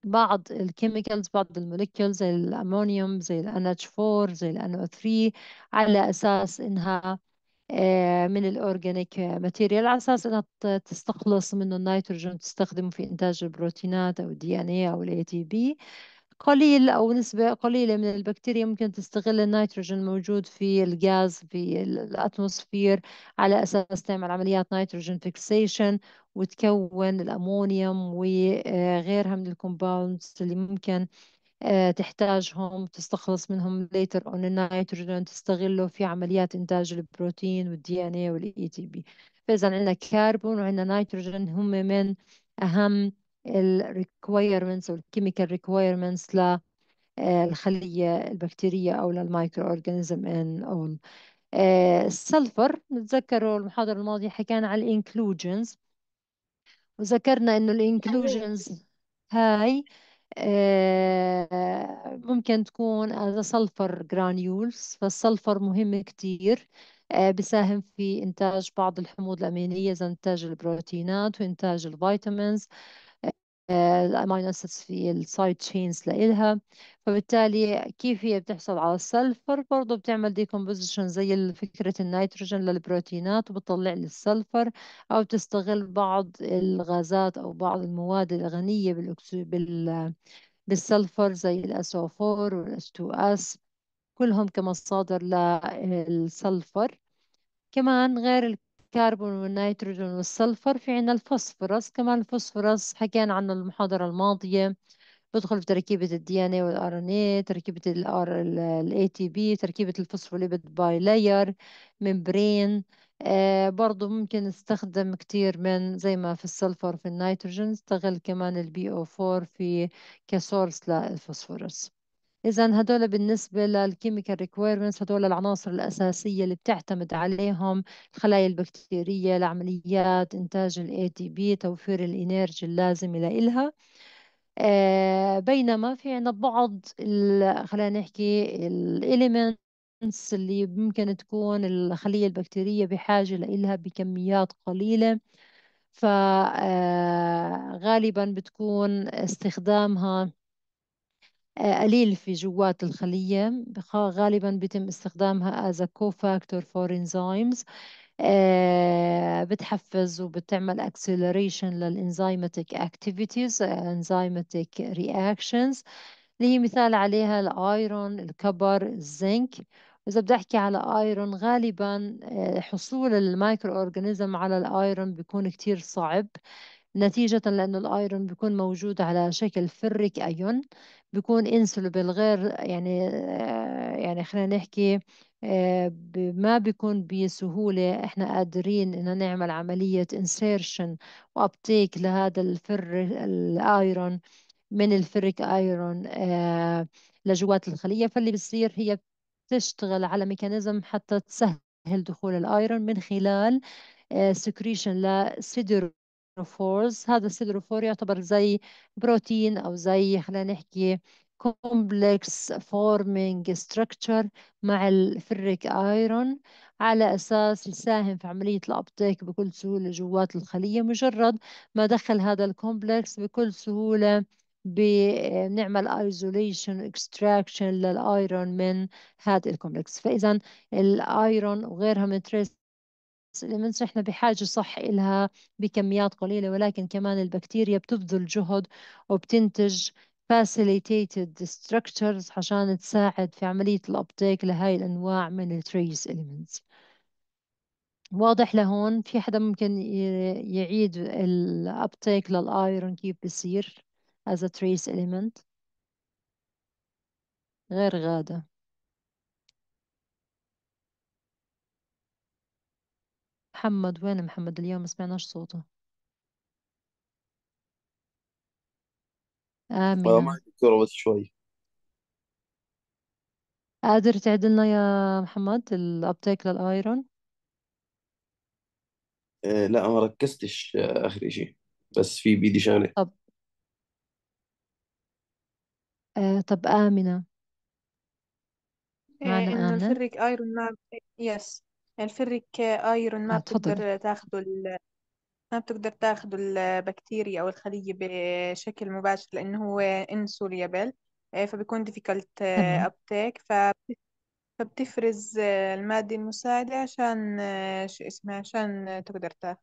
بعض الكيميكالز بعض الموليكيولز زي الامونيوم زي ال NH4 زي ال NO3 على اساس انها آه، من الأورجانيك ماتيريال على أساس أنها تستخلص منه النيتروجين تستخدمه في إنتاج البروتينات أو الدي إن إيه أو الاي تي بي قليل أو نسبة قليلة من البكتيريا ممكن تستغل النيتروجين الموجود في الغاز في الأتموسفير على أساس تعمل عمليات نيتروجين فيكسيشن وتكون الأمونيوم وغيرها من الكومباوندز اللي ممكن آه، تحتاجهم تستخلص منهم later on النيتروجين تستغله في عمليات إنتاج البروتين والدي ان اي والاي تي بي فإذا عندنا كربون وعندنا نيتروجين هم من أهم ال requirements أو الكيميكال requirements للخلية آه، البكتيرية أو للمايكرو أورجانيزم إن أول السلفر نتذكروا المحاضرة الماضية حكينا على الانكلوجنز وذكرنا إنه الانكلوجنز هاي آه، ممكن تكون هذا سلفر جرانيولز فالسلفر مهم كتير آه، بساهم في إنتاج بعض الحموض الأمينية زي إنتاج البروتينات وإنتاج الفيتامينز اسيدز آه، في السايد تشينز لإلها فبالتالي كيف هي بتحصل على السلفر برضه بتعمل ديكومبوزيشن زي فكرة النيتروجين للبروتينات وبتطلع لي السلفر أو بتستغل بعض الغازات أو بعض المواد الغنية بالأكسو بال بالسلفر زي الاس 4 والاس 2 اس كلهم كمصادر للسلفر كمان غير الكربون والنيتروجين والسلفر في عنا الفوسفورس كمان الفوسفورس حكينا عنه المحاضرة الماضية بدخل في تركيبة الدي ان اي والار ان اي تركيبة الاي تي بي تركيبة الفوسفوليبيد باي لاير ممبرين آه برضو ممكن نستخدم كتير من زي ما في السلفر في النيتروجين نستغل كمان البي او 4 في كسورس للفوسفورس إذا هدول بالنسبة للكيميكال ريكويرمنتس هدول العناصر الأساسية اللي بتعتمد عليهم الخلايا البكتيرية لعمليات إنتاج الـ ATP توفير الإنرجي اللازمة لإلها آه، بينما في عنا بعض خلينا نحكي الإليمنتس اللي ممكن تكون الخلية البكتيرية بحاجة لإلها بكميات قليلة فغالبا آه، بتكون استخدامها آه، قليل في جوات الخلية غالبا بيتم استخدامها as a cofactor for enzymes آه، بتحفز وبتعمل acceleration للenzymatic activities آه، enzymatic reactions اللي هي مثال عليها الايرون الكبر الزنك إذا بدي أحكي على ايرون غالبا حصول المايكرو أورجانيزم على الايرون بيكون كتير صعب نتيجة لأنه الأيرون بيكون موجود على شكل فريك أيون بيكون انسولبل غير يعني آه، يعني خلينا نحكي آه، ما بيكون بسهولة إحنا قادرين إن نعمل عملية insertion وأبتيك لهذا الفر الأيرون من الفريك أيرون آه، لجوات الخلية فاللي بصير هي بتشتغل على ميكانيزم حتى تسهل دخول الأيرون من خلال سكريشن لسيدرو سيدروفورز هذا السيدروفور يعتبر زي بروتين او زي خلينا نحكي كومبلكس فورمينج ستراكشر مع الفريك ايرون على اساس يساهم في عمليه الابتيك بكل سهوله جوات الخليه مجرد ما دخل هذا الكومبلكس بكل سهوله بنعمل ايزوليشن اكستراكشن للايرون من هذا الكومبلكس فاذا الايرون وغيرها من تريس المنسو احنا بحاجة صح إلها بكميات قليلة ولكن كمان البكتيريا بتبذل جهد وبتنتج facilitated structures عشان تساعد في عملية الأبتيك لهاي الأنواع من التريس elements واضح لهون في حدا ممكن يعيد الأبتيك للآيرون كيف بصير as a trace element غير غادة محمد وين محمد اليوم ما سمعناش صوته آمين دكتورة بس شوي قادر تعدلنا يا محمد الأبتيك للأيرون آه، لا ما ركزتش آه، آخر إشي بس في بيدي شغلة طب آه، طب آمنة إيه، معنا إيه آمنة الفريق ايرون نعم يس إيه، يعني الفريك ايرون ما آه، بتقدر تاخده ال... ما بتقدر تاخده البكتيريا او الخلية بشكل مباشر لانه هو insoluble آه، فبيكون difficult ابتيك آه، uptake فبتفرز المادة المساعدة عشان شو اسمها عشان تقدر تاخده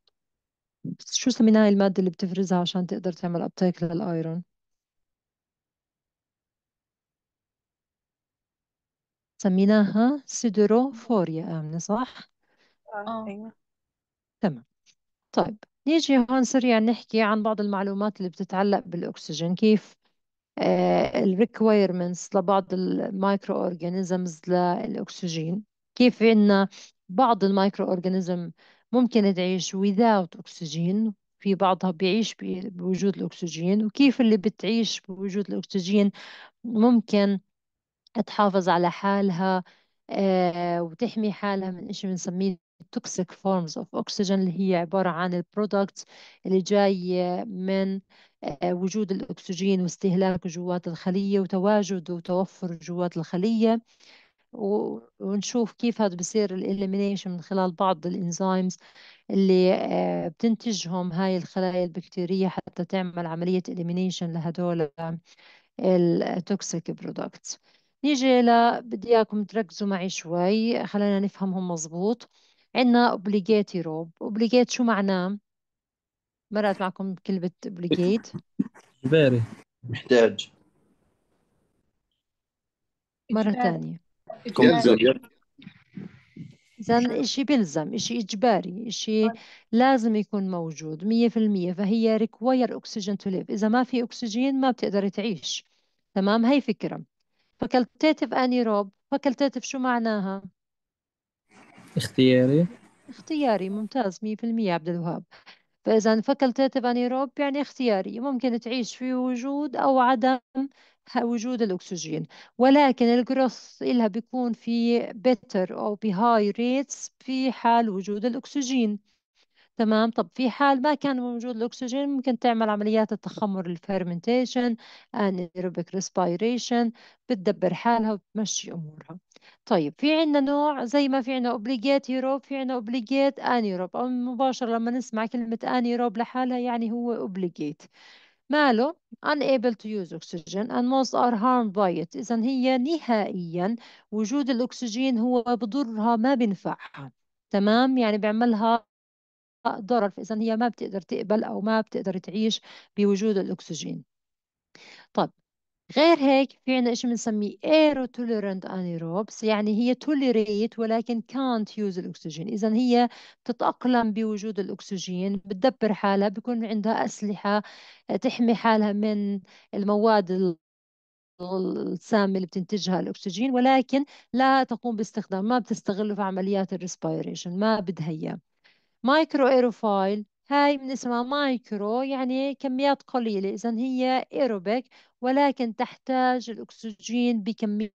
بس شو سميناها المادة اللي بتفرزها عشان تقدر تعمل ابتيك للايرون سميناها سيدروفوريا آمنة صح؟ آه،, اه ايوه تمام طيب نيجي هون سريع نحكي عن بعض المعلومات اللي بتتعلق بالأكسجين كيف آه، الريكويرمنتس لبعض المايكرو اورجانيزمز للأكسجين كيف عندنا بعض المايكرو اورجانيزم ممكن تعيش without أكسجين في بعضها بيعيش بوجود الأكسجين وكيف اللي بتعيش بوجود الأكسجين ممكن تحافظ على حالها آه، وتحمي حالها من شيء بنسميه toxic forms of oxygen اللي هي عبارة عن البرودكت اللي جاي من آه، وجود الأكسجين واستهلاكه جوات الخلية وتواجده وتوفر جوات الخلية ونشوف كيف هذا بصير الإليمينيشن من خلال بعض الإنزيمز اللي آه، بتنتجهم هاي الخلايا البكتيرية حتى تعمل عملية إليمينيشن لهدول التوكسيك برودكتس نيجي ل بدي إياكم تركزوا معي شوي خلينا نفهمهم مزبوط عندنا obligate روب obligate شو معناه؟ مرقت معكم كلمة obligate إجباري محتاج مرة ثانية إذا إشي بيلزم إشي إجباري إشي لازم يكون موجود مية في المية فهي require oxygen to live إذا ما في أكسجين ما بتقدر تعيش تمام هي فكرة اني انيروب فاكلتيتيف شو معناها اختياري اختياري ممتاز 100% عبد الوهاب فإذا اني أنيروب يعني اختياري ممكن تعيش في وجود أو عدم وجود الأكسجين ولكن الجروث إلها بيكون في better أو بهاي ريتس في حال وجود الأكسجين تمام طب في حال ما كان موجود الأكسجين ممكن تعمل عمليات التخمر الفيرمنتيشن انيروبيك ريسبيريشن بتدبر حالها وبتمشي أمورها طيب في عندنا نوع زي ما في عندنا اوبليجيت يوروب في عندنا اوبليجيت انيروب او مباشرة لما نسمع كلمة انيروب لحالها يعني هو اوبليجيت ماله unable to use oxygen and most are harmed by it إذا هي نهائيا وجود الأكسجين هو بضرها ما بنفعها تمام يعني بيعملها ضرر فاذا هي ما بتقدر تقبل او ما بتقدر تعيش بوجود الاكسجين طب غير هيك في عنا شيء بنسميه ايرو توليرنت انيروبس يعني هي توليريت ولكن كانت يوز الأكسجين إذا هي بتتأقلم بوجود الأكسجين بتدبر حالها بيكون عندها أسلحة تحمي حالها من المواد السامة اللي بتنتجها الأكسجين ولكن لا تقوم باستخدام ما بتستغله في عمليات الريسبيريشن ما بدها إياه مايكرو ايروفايل هاي من اسمها مايكرو يعني كميات قليلة إذا هي ايروبيك ولكن تحتاج الأكسجين بكمية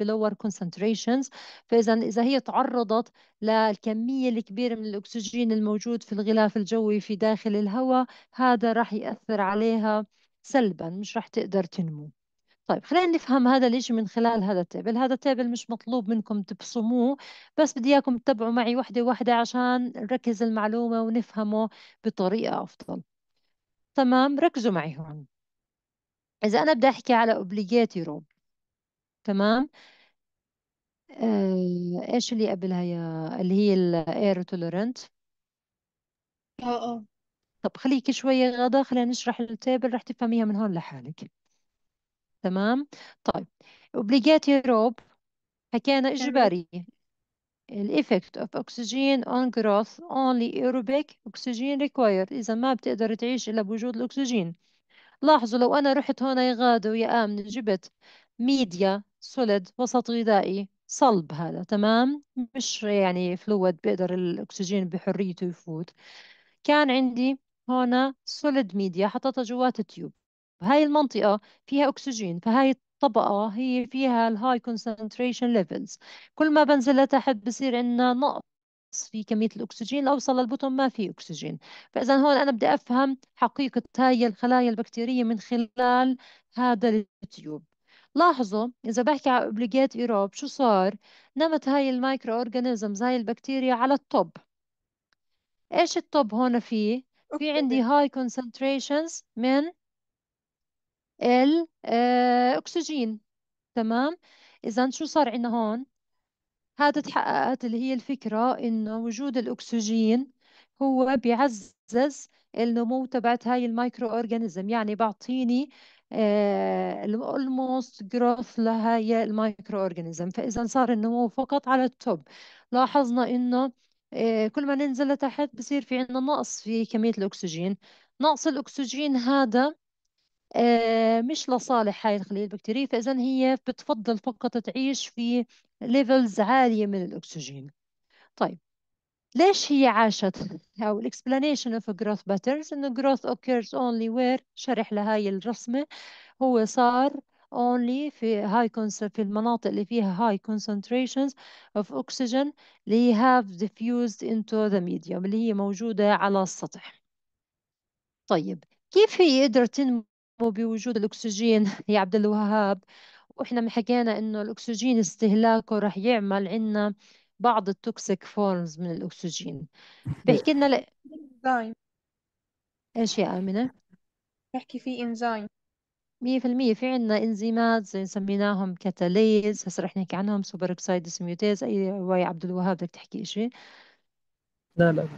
بلور كونسنتريشنز فإذا إذا هي تعرضت للكمية الكبيرة من الأكسجين الموجود في الغلاف الجوي في داخل الهواء هذا راح يأثر عليها سلبا مش راح تقدر تنمو طيب خلينا نفهم هذا الإشي من خلال هذا التابل هذا التابل مش مطلوب منكم تبصموه بس بدي إياكم تتبعوا معي وحدة وحدة عشان نركز المعلومة ونفهمه بطريقة أفضل تمام ركزوا معي هون إذا أنا بدي أحكي على obligate يوروب تمام آه، إيش اللي قبلها يا اللي هي الإير توليرنت اه اه طب خليكي شوية غدا خلينا نشرح التابل رح تفهميها من هون لحالك تمام طيب obligatory روب حكينا إجباري الإفكت of oxygen on growth only aerobic oxygen required إذا ما بتقدر تعيش إلا بوجود الأكسجين لاحظوا لو أنا رحت هون يا غادة ويا آمن جبت ميديا سوليد وسط غذائي صلب هذا تمام مش يعني فلويد بيقدر الأكسجين بحريته يفوت كان عندي هون سوليد ميديا حطيتها جوات التيوب هاي المنطقة فيها أكسجين فهاي الطبقة هي فيها الهاي كونسنتريشن ليفلز كل ما بنزل لتحت بصير عندنا نقص في كمية الأكسجين لأوصل للبطن ما في أكسجين فإذا هون أنا بدي أفهم حقيقة هاي الخلايا البكتيرية من خلال هذا التيوب لاحظوا إذا بحكي على أوبليجيت إيروب شو صار نمت هاي المايكرو أورجانيزمز هاي البكتيريا على الطب إيش الطب هون فيه في عندي هاي كونسنتريشنز من الأكسجين آه، تمام إذا شو صار عندنا هون هذا تحققت اللي هي الفكرة إنه وجود الأكسجين هو بيعزز النمو تبعت هاي المايكرو أورجانيزم يعني بعطيني آه، الموست جروث لهاي المايكرو أورجانيزم فإذا صار النمو فقط على التوب لاحظنا إنه آه، كل ما ننزل لتحت بصير في عندنا نقص في كمية الأكسجين نقص الأكسجين هذا آه، مش لصالح هاي الخلية البكتيرية فإذا هي بتفضل فقط تعيش في ليفلز عالية من الأكسجين طيب ليش هي عاشت <laughs> أو الإكسبلانيشن أوف جروث باترنز إنه جروث أوكيرز أونلي وير شرح لهاي الرسمة هو صار only في هاي في المناطق اللي فيها هاي concentrations of oxygen اللي have diffused into the medium اللي هي موجودة على السطح طيب كيف هي قدرت تنمو وبوجود الأكسجين يا عبد الوهاب وإحنا ما حكينا إنه الأكسجين استهلاكه رح يعمل عنا بعض التوكسيك فورمز من الأكسجين <laughs> بيحكي لنا ل... انزايم إيش يا آمنة؟ بحكي في انزايم مية في المية في عنا إنزيمات زي سميناهم كاتاليز هسا رح نحكي عنهم سوبر أكسيد سميوتيز أي واي عبد الوهاب بدك تحكي إشي؟ لا لا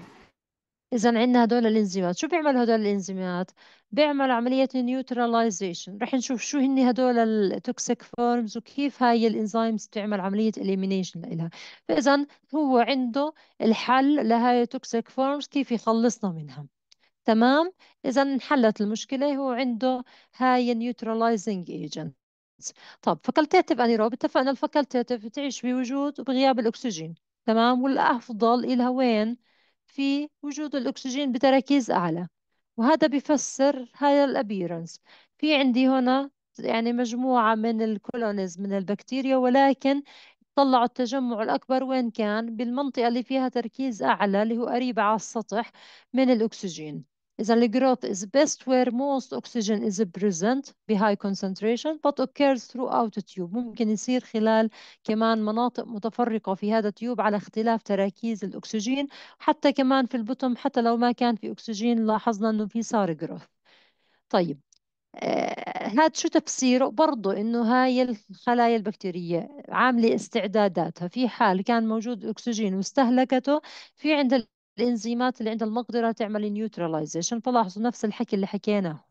إذا عندنا هدول الإنزيمات شو بيعمل هدول الإنزيمات؟ بيعمل عملية نيوتراليزيشن رح نشوف شو هن هدول التوكسيك فورمز وكيف هاي الإنزيمز بتعمل عملية إليمينيشن لإلها فإذا هو عنده الحل لهاي التوكسيك فورمز كيف يخلصنا منها تمام؟ إذا انحلت المشكلة هو عنده هاي نيوتراليزنج ايجنت طب فاكلتيتيف انيروب اتفقنا الفاكلتيتيف بتعيش بوجود وبغياب الأكسجين تمام والأفضل إلها وين؟ في وجود الأكسجين بتركيز أعلى وهذا بفسر هاي الأبيرنس في عندي هنا يعني مجموعة من الكولونيز من البكتيريا ولكن طلعوا التجمع الأكبر وين كان بالمنطقة اللي فيها تركيز أعلى اللي هو قريبة على السطح من الأكسجين إذا growth is best where most oxygen is present high concentration but occurs throughout the tube ممكن يصير خلال كمان مناطق متفرقة في هذا التيوب على اختلاف تراكيز الأكسجين حتى كمان في البطن حتى لو ما كان في أكسجين لاحظنا إنه في صار growth طيب هاد آه، شو تفسيره برضه انه هاي الخلايا البكتيريه عامله استعداداتها في حال كان موجود اكسجين واستهلكته في عند الإنزيمات اللي عندها المقدرة تعمل نيوتراليزيشن فلاحظوا نفس الحكي اللي حكيناه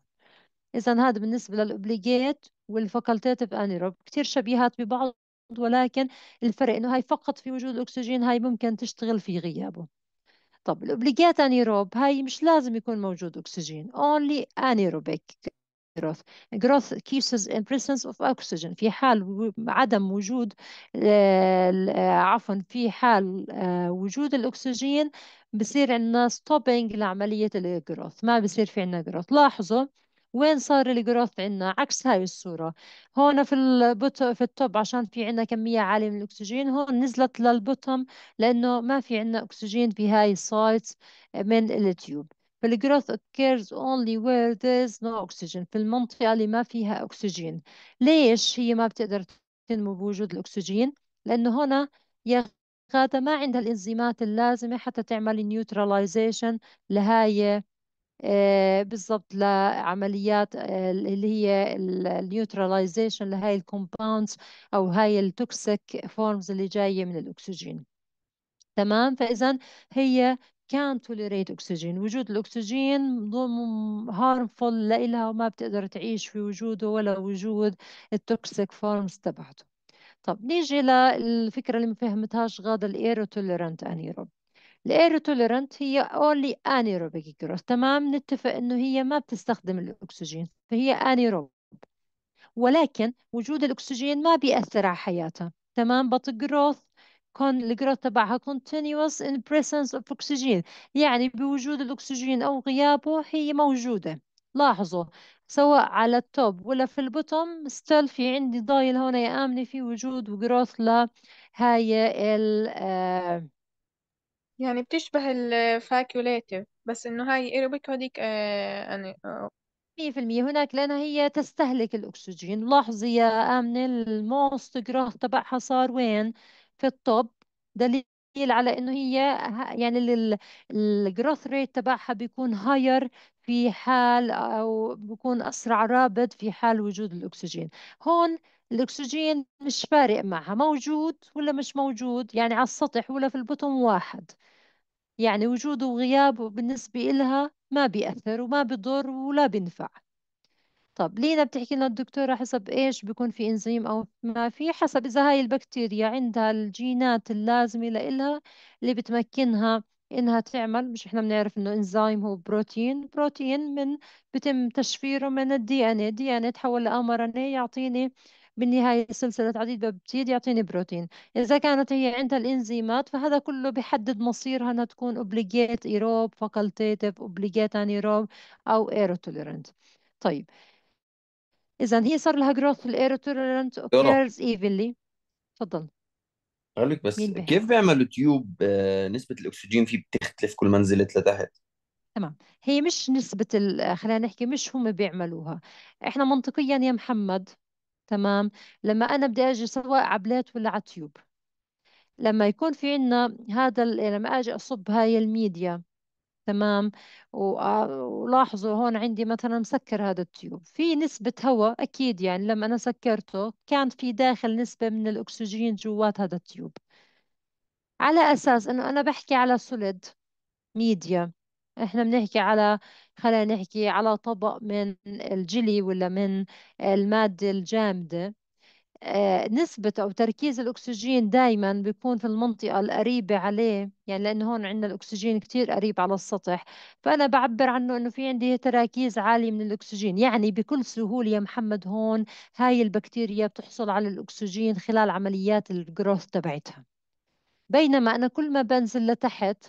إذا هذا بالنسبة للأوبليجيت والفاكولتيتيف أنيروب كثير شبيهات ببعض ولكن الفرق إنه هاي فقط في وجود الأكسجين هاي ممكن تشتغل في غيابه طب الأوبليجيت أنيروب هاي مش لازم يكون موجود أكسجين اونلي انيروبيك growth. Growth occurs in presence of oxygen في حال عدم وجود آه، آه، عفوا في حال آه، وجود الأكسجين بصير عندنا stopping لعملية الجروث ما بصير في عندنا جروث لاحظوا وين صار الجروث عندنا عكس هاي الصورة هون في البوت في التوب عشان في عندنا كمية عالية من الأكسجين هون نزلت للبطم لأنه ما في عندنا أكسجين في هاي السايت من التيوب فالgrowth occurs only where there is no oxygen في المنطقة اللي ما فيها أكسجين ليش هي ما بتقدر تنمو بوجود الأكسجين؟ لأنه هنا يا غادة ما عندها الإنزيمات اللازمة حتى تعمل نيوتراليزيشن لهاي آه، بالضبط لعمليات آه، اللي هي النيوتراليزيشن لهاي الكومباوندز او هاي التوكسيك فورمز اللي جايه من الاكسجين تمام فاذا هي كان توليريت أكسجين وجود الأكسجين هارمفول لإلها وما بتقدر تعيش في وجوده ولا وجود التوكسيك فورمز تبعته طب نيجي للفكرة اللي ما فهمتهاش الايرو توليرنت أنيروب توليرنت هي اونلي انيروبيك جروث تمام نتفق انه هي ما بتستخدم الاكسجين فهي انيروب ولكن وجود الاكسجين ما بيأثر على حياتها تمام بطل جروث كون الجروث تبعها continuous in presence of oxygen يعني بوجود الأكسجين أو غيابه هي موجودة لاحظوا سواء على التوب ولا في البوتوم ستيل في عندي ضايل هون يا آمنة في وجود وجروث لهاي ال آه، يعني بتشبه الفاكيوليتيف بس انه هاي ايروبيك هذيك آه، يعني آه، مية في المية هناك لأنها هي تستهلك الأكسجين لاحظي يا آمنة الموست جروث تبعها صار وين في الطب دليل على انه هي يعني الجروث ريت تبعها بيكون هاير في حال او بيكون اسرع رابط في حال وجود الاكسجين هون الاكسجين مش فارق معها موجود ولا مش موجود يعني على السطح ولا في البطن واحد يعني وجوده وغيابه بالنسبة لها ما بيأثر وما بضر ولا بينفع طب لينا بتحكي لنا الدكتورة حسب إيش بيكون في إنزيم أو ما في حسب إذا هاي البكتيريا عندها الجينات اللازمة لإلها اللي بتمكنها إنها تعمل مش إحنا بنعرف إنه إنزيم هو بروتين بروتين من بتم تشفيره من الدي إن إيه دي إن إيه تحول لأمر إن إيه يعطيني بالنهاية سلسلة عديد ببتيد يعطيني بروتين إذا كانت هي عندها الإنزيمات فهذا كله بحدد مصيرها أنها تكون obligate aerobe facultative obligate anaerobe أو aerotolérant طيب إذا هي صار لها growth الايرو يلا اوكيرز evenly تفضل اقول لك بس كيف بيعملوا تيوب آه، نسبة الأكسجين فيه بتختلف كل ما نزلت لتحت تمام هي مش نسبة ال... آه، خلينا نحكي مش هم بيعملوها احنا منطقيا يا محمد تمام لما أنا بدي أجي سواء على بلات ولا على تيوب لما يكون في عندنا هذا لما أجي أصب هاي الميديا تمام ولاحظوا هون عندي مثلا مسكر هذا التيوب في نسبة هواء أكيد يعني لما أنا سكرته كان في داخل نسبة من الأكسجين جوات هذا التيوب على أساس إنه أنا بحكي على سوليد ميديا احنا بنحكي على خلينا نحكي على طبق من الجلي ولا من المادة الجامدة آه، نسبة أو تركيز الأكسجين دايما بيكون في المنطقة القريبة عليه يعني لأنه هون عندنا الأكسجين كتير قريب على السطح فأنا بعبر عنه أنه في عندي تراكيز عالية من الأكسجين يعني بكل سهولة يا محمد هون هاي البكتيريا بتحصل على الأكسجين خلال عمليات الجروث تبعتها بينما أنا كل ما بنزل لتحت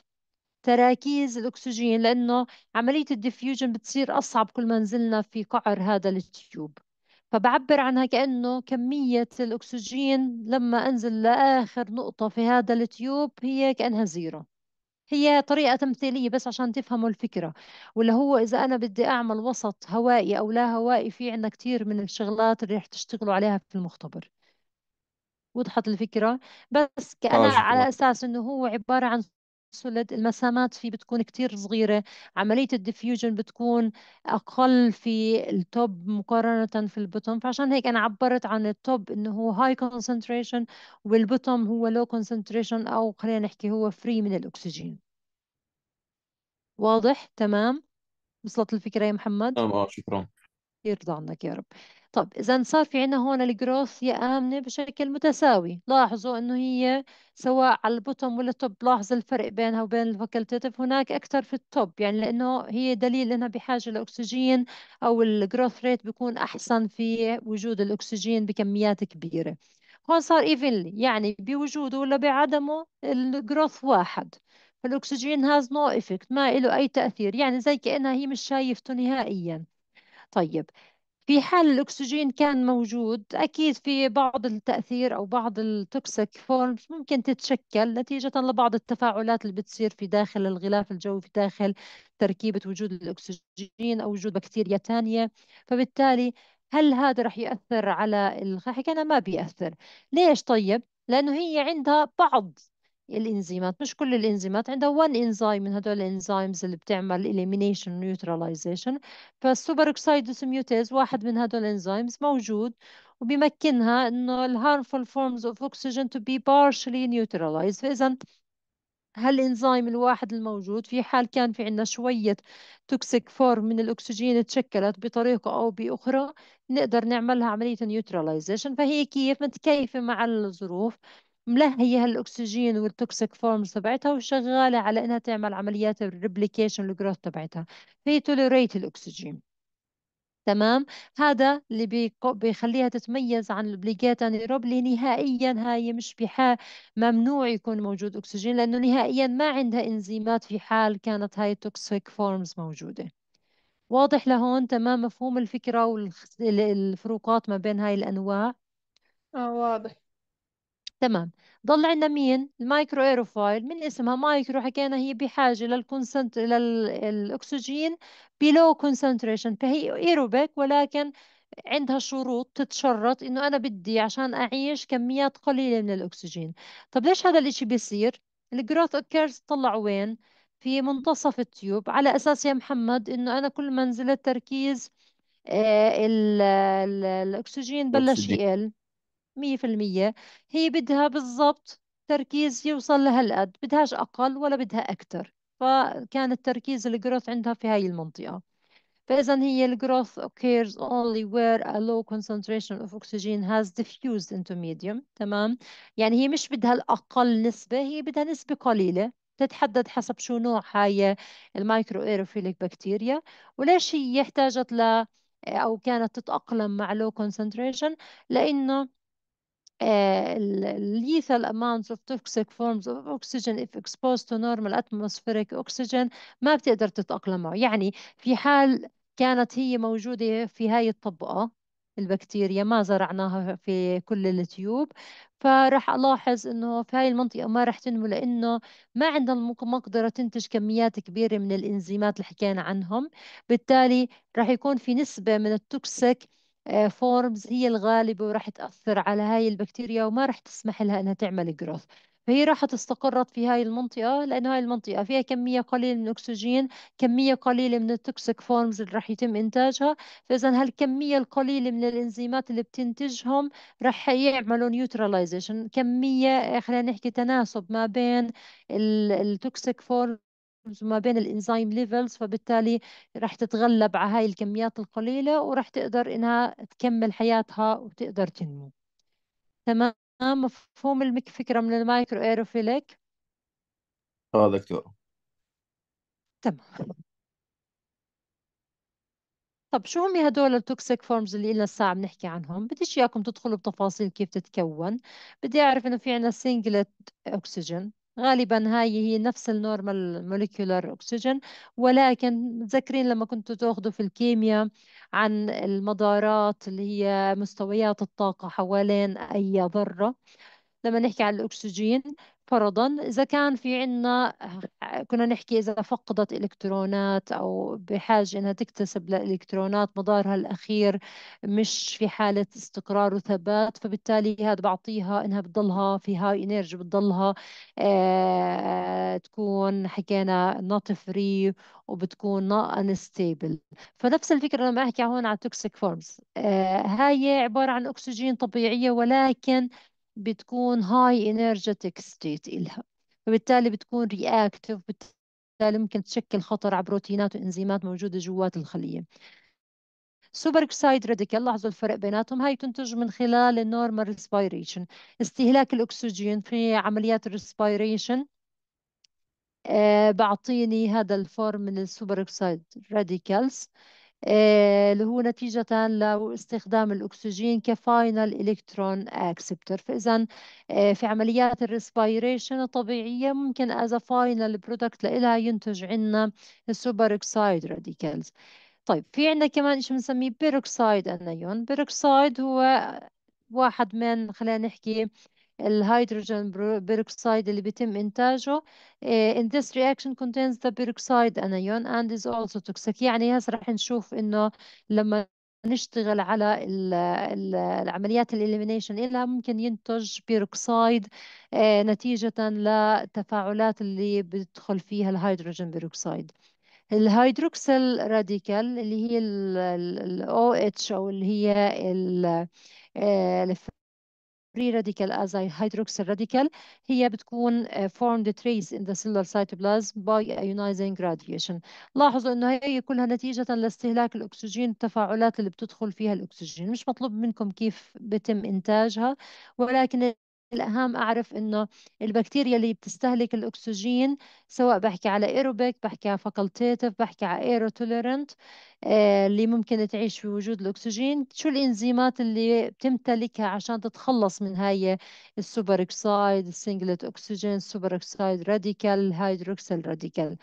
تراكيز الأكسجين لأنه عملية الديفيوجن بتصير أصعب كل ما نزلنا في قعر هذا التيوب فبعبر عنها كأنه كمية الأكسجين لما أنزل لآخر نقطة في هذا التيوب هي كأنها زيرو هي طريقة تمثيلية بس عشان تفهموا الفكرة واللي هو إذا أنا بدي أعمل وسط هوائي أو لا هوائي في عندنا كتير من الشغلات اللي رح تشتغلوا عليها في المختبر وضحت الفكرة بس كأنا على أساس إنه هو عبارة عن سوليد المسامات فيه بتكون كتير صغيرة عملية الديفيوجن بتكون أقل في التوب مقارنة في البوتوم فعشان هيك أنا عبرت عن التوب إنه هو هاي كونسنتريشن والبوتوم هو لو كونسنتريشن أو خلينا نحكي هو فري من الأكسجين واضح تمام وصلت الفكرة يا محمد؟ تمام آه شكرا يرضى عنك يا رب طب إذا صار في عنا هون الجروث يا آمنة بشكل متساوي لاحظوا إنه هي سواء على البوتوم ولا التوب لاحظ الفرق بينها وبين الفاكولتيف هناك أكثر في التوب يعني لأنه هي دليل إنها بحاجة لأكسجين أو الجروث ريت بيكون أحسن في وجود الأكسجين بكميات كبيرة هون صار ايفنلي يعني بوجوده ولا بعدمه الجروث واحد فالأكسجين هاز نو افكت ما له أي تأثير يعني زي كأنها هي مش شايفته نهائياً طيب في حال الأكسجين كان موجود أكيد في بعض التأثير أو بعض التوكسيك فورمز ممكن تتشكل نتيجة لبعض التفاعلات اللي بتصير في داخل الغلاف الجوي في داخل تركيبة وجود الأكسجين أو وجود بكتيريا تانية فبالتالي هل هذا رح يأثر على الخاحك؟ أنا ما بيأثر ليش طيب؟ لأنه هي عندها بعض الانزيمات مش كل الانزيمات عندها وان انزيم من هدول الانزيمز اللي بتعمل elimination neutralization فالسوبر اكسيدوس ميوتيز واحد من هدول الانزيمز موجود وبيمكنها انه الهارمفول forms of oxygen to be partially neutralized فاذا هالإنزيم الواحد الموجود في حال كان في عندنا شوية توكسيك فورم من الأكسجين تشكلت بطريقة أو بأخرى نقدر نعملها عملية نيوتراليزيشن فهي كيف متكيفة مع الظروف ملهية هالاكسجين والتوكسيك فورمز تبعتها وشغالة على انها تعمل عمليات الريبليكيشن والجروث تبعتها هي توليريت الاكسجين تمام هذا اللي بيقو... بيخليها تتميز عن البليجات انيروب اللي نهائيا هاي مش بحا ممنوع يكون موجود اكسجين لانه نهائيا ما عندها انزيمات في حال كانت هاي التوكسيك فورمز موجوده واضح لهون تمام مفهوم الفكره والفروقات ما بين هاي الانواع اه واضح تمام ضل عندنا مين المايكرو ايروفايل من اسمها مايكرو حكينا هي بحاجة للكونسنت للأكسجين بلو كونسنتريشن فهي ايروبيك ولكن عندها شروط تتشرط انه انا بدي عشان اعيش كميات قليلة من الاكسجين طب ليش هذا الاشي بيصير الجروث اوكيرز طلع وين في منتصف التيوب على اساس يا محمد انه انا كل ما نزلت تركيز آه، الاكسجين بلش يقل مية في المية هي بدها بالضبط تركيز يوصل لهالقد بدهاش أقل ولا بدها أكتر فكان التركيز الجروث عندها في هاي المنطقة فإذا هي الجروث occurs only where a low concentration of oxygen has diffused into medium تمام يعني هي مش بدها الأقل نسبة هي بدها نسبة قليلة تتحدد حسب شو نوع هاي المايكرو ايروفيليك بكتيريا وليش هي احتاجت ل أو كانت تتأقلم مع low concentration لأنه آه، lethal amounts of toxic forms of oxygen if exposed to normal atmospheric oxygen ما بتقدر تتأقلم معه يعني في حال كانت هي موجودة في هاي الطبقة البكتيريا ما زرعناها في كل التيوب فراح ألاحظ إنه في هاي المنطقة ما راح تنمو لأنه ما عندها المقدرة تنتج كميات كبيرة من الإنزيمات اللي حكينا عنهم بالتالي راح يكون في نسبة من التوكسيك فورمز آه، هي الغالبة وراح تأثر على هاي البكتيريا وما راح تسمح لها إنها تعمل جروث فهي راحت استقرت في هاي المنطقة لأن هاي المنطقة فيها كمية قليلة من الأكسجين كمية قليلة من التوكسيك فورمز اللي راح يتم إنتاجها فإذا هالكمية القليلة من الإنزيمات اللي بتنتجهم راح يعملوا نيوتراليزيشن كمية خلينا نحكي تناسب ما بين التوكسيك فورمز وما بين الانزيم ليفلز فبالتالي راح تتغلب على هاي الكميات القليلة وراح تقدر إنها تكمل حياتها وتقدر تنمو تمام مفهوم الفكرة من المايكرو ايروفيليك اه دكتور تمام طب شو هم هدول التوكسيك فورمز اللي إلنا الساعة بنحكي عنهم بديش إياكم تدخلوا بتفاصيل كيف تتكون بدي أعرف إنه في عنا سنجلت أكسجين غالبا هاي هي نفس النورمال موليكولر أكسجين ولكن متذكرين لما كنتوا تاخذوا في الكيمياء عن المدارات اللي هي مستويات الطاقة حوالين أي ذرة لما نحكي عن الأكسجين فرضا إذا كان في عنا كنا نحكي إذا فقدت إلكترونات أو بحاجة إنها تكتسب لإلكترونات مدارها الأخير مش في حالة استقرار وثبات فبالتالي هذا بعطيها إنها بتضلها في هاي إنرجي بتضلها آه تكون حكينا نوت فري وبتكون not unstable فنفس الفكرة لما أحكي هون على توكسيك فورمز آه هاي عبارة عن أكسجين طبيعية ولكن بتكون هاي انرجيتك ستيت إلها فبالتالي بتكون رياكتيف بالتالي ممكن تشكل خطر على بروتينات وانزيمات موجوده جوات الخليه سوبر اكسايد راديكال لاحظوا الفرق بيناتهم هاي تنتج من خلال النورمال ريسبيريشن استهلاك الاكسجين في عمليات الريسبيريشن أه بعطيني هذا الفورم من السوبر اكسايد راديكالز آه، اللي هو نتيجة لاستخدام الأكسجين كفاينل إلكترون أكسبتر فإذا آه، في عمليات الريسبيريشن الطبيعية ممكن أز فاينل برودكت لإلها ينتج عنا السوبر إكسايد راديكالز طيب في عندنا كمان شيء بنسميه بيروكسايد انايون بيروكسايد هو واحد من خلينا نحكي الهيدروجين بيروكسايد اللي بيتم إنتاجه in this reaction contains the peroxide anion and is also toxic يعني هسه رح نشوف إنه لما نشتغل على العمليات الإليمينيشن إلها ممكن ينتج بيروكسايد نتيجة لتفاعلات اللي بيدخل فيها الهيدروجين بيروكسايد الهيدروكسيل راديكال اللي هي الـ OH أو اللي هي الـ free radical as a hydroxyl radical هي بتكون uh, formed trace in the cellular cytoplasm by ionizing radiation لاحظوا انه هي كلها نتيجة لاستهلاك الاكسجين التفاعلات اللي بتدخل فيها الاكسجين مش مطلوب منكم كيف بتم انتاجها ولكن الأهم أعرف إنه البكتيريا اللي بتستهلك الأكسجين سواء بحكي على ايروبيك بحكي على فاكولتيتيف بحكي على ايرو آه، توليرنت اللي ممكن تعيش في وجود الأكسجين شو الإنزيمات اللي بتمتلكها عشان تتخلص من هاي السوبر إكسايد السنجلت أكسجين السوبر إكسايد راديكال الهيدروكسيل راديكال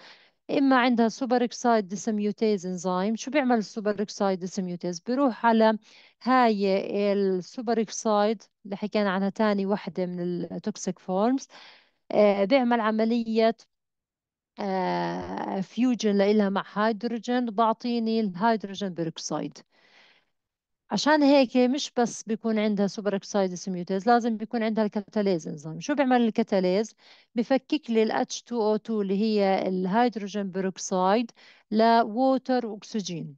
اما عندها سوبر اكسايد ديسميوتيز انزيم شو بيعمل السوبر اكسايد ديسميوتيز بيروح على هاي السوبر اكسايد اللي حكينا عنها تاني وحده من التوكسيك فورمز آه، بيعمل عمليه فيوجن آه، لإلها مع هيدروجين بعطيني الهيدروجين بيروكسيد عشان هيك مش بس بيكون عندها سوبر اكسايدس سيميوتيز لازم بيكون عندها الكاتاليز انزيم شو بيعمل الكاتاليز بفكك لي ال H2O2 اللي هي الهيدروجين بيروكسيد لووتر واكسجين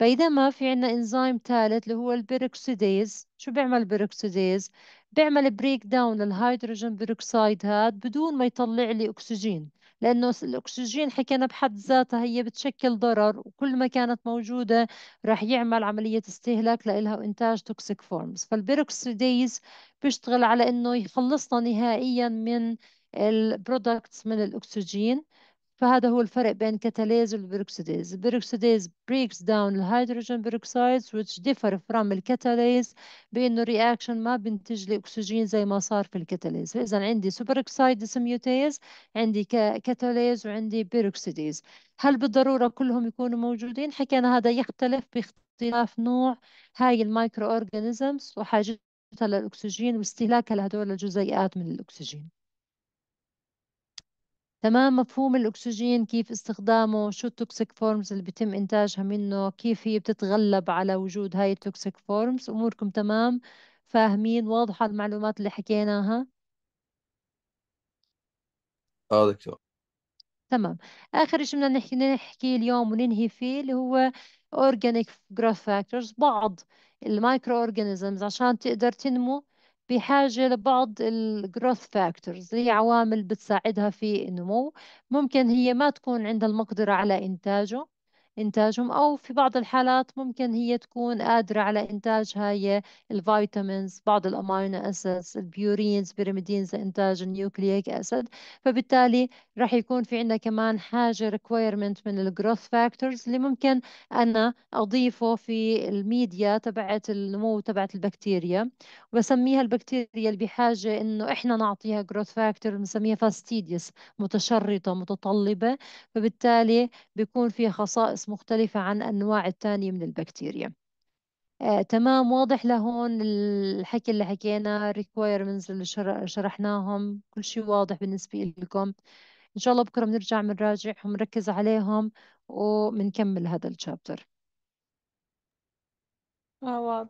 بينما في عندنا انزيم ثالث اللي هو البيروكسيديز شو بيعمل البيروكسيديز بيعمل بريك داون للهيدروجين بيروكسيد هاد بدون ما يطلع لي اكسجين لأنه الأكسجين حكينا بحد ذاتها هي بتشكل ضرر وكل ما كانت موجودة رح يعمل عملية استهلاك لإلها وإنتاج توكسيك فورمز فالبيروكسيديز بيشتغل على إنه يخلصنا نهائيا من البرودكتس من الأكسجين فهذا هو الفرق بين كاتاليز والبيروكسيديز البيروكسيديز بريكس داون الهيدروجين بيروكسايدز which differ from الكاتاليز بأنه الرياكشن ما بينتج لي أكسجين زي ما صار في الكاتاليز فإذا عندي سوبروكسايد ديسميوتيز عندي كاتاليز وعندي بيروكسيديز هل بالضرورة كلهم يكونوا موجودين؟ حكينا هذا يختلف باختلاف نوع هاي المايكرو أورجانيزمز وحاجتها للأكسجين واستهلاكها لهدول الجزيئات من الأكسجين تمام مفهوم الأكسجين كيف استخدامه شو التوكسيك فورمز اللي بيتم إنتاجها منه كيف هي بتتغلب على وجود هاي التوكسيك فورمز أموركم تمام فاهمين واضحة المعلومات اللي حكيناها اه دكتور تمام آخر شيء بدنا نحكي نحكي اليوم وننهي فيه اللي هو organic growth factors بعض المايكرو اورجانيزمز عشان تقدر تنمو بحاجة لبعض growth factors هي عوامل بتساعدها في النمو ممكن هي ما تكون عندها المقدرة على إنتاجه إنتاجهم أو في بعض الحالات ممكن هي تكون قادرة على إنتاج هاي الفيتامينز بعض الأمينو أسيدز البيورينز بيراميدينز لإنتاج النيوكليك أسيد فبالتالي رح يكون في عندنا كمان حاجة ريكويرمنت من الجروث فاكتورز اللي ممكن أنا أضيفه في الميديا تبعت النمو تبعت البكتيريا وبسميها البكتيريا اللي بحاجة إنه إحنا نعطيها جروث فاكتور بنسميها فاستيديس متشرطة متطلبة فبالتالي بيكون فيها خصائص مختلفة عن أنواع الثانية من البكتيريا آه، تمام واضح لهون الحكي اللي حكينا requirements اللي شر... شرحناهم كل شيء واضح بالنسبة لكم إن شاء الله بكرة بنرجع بنراجعهم نركز عليهم وبنكمل هذا الشابتر اه واضح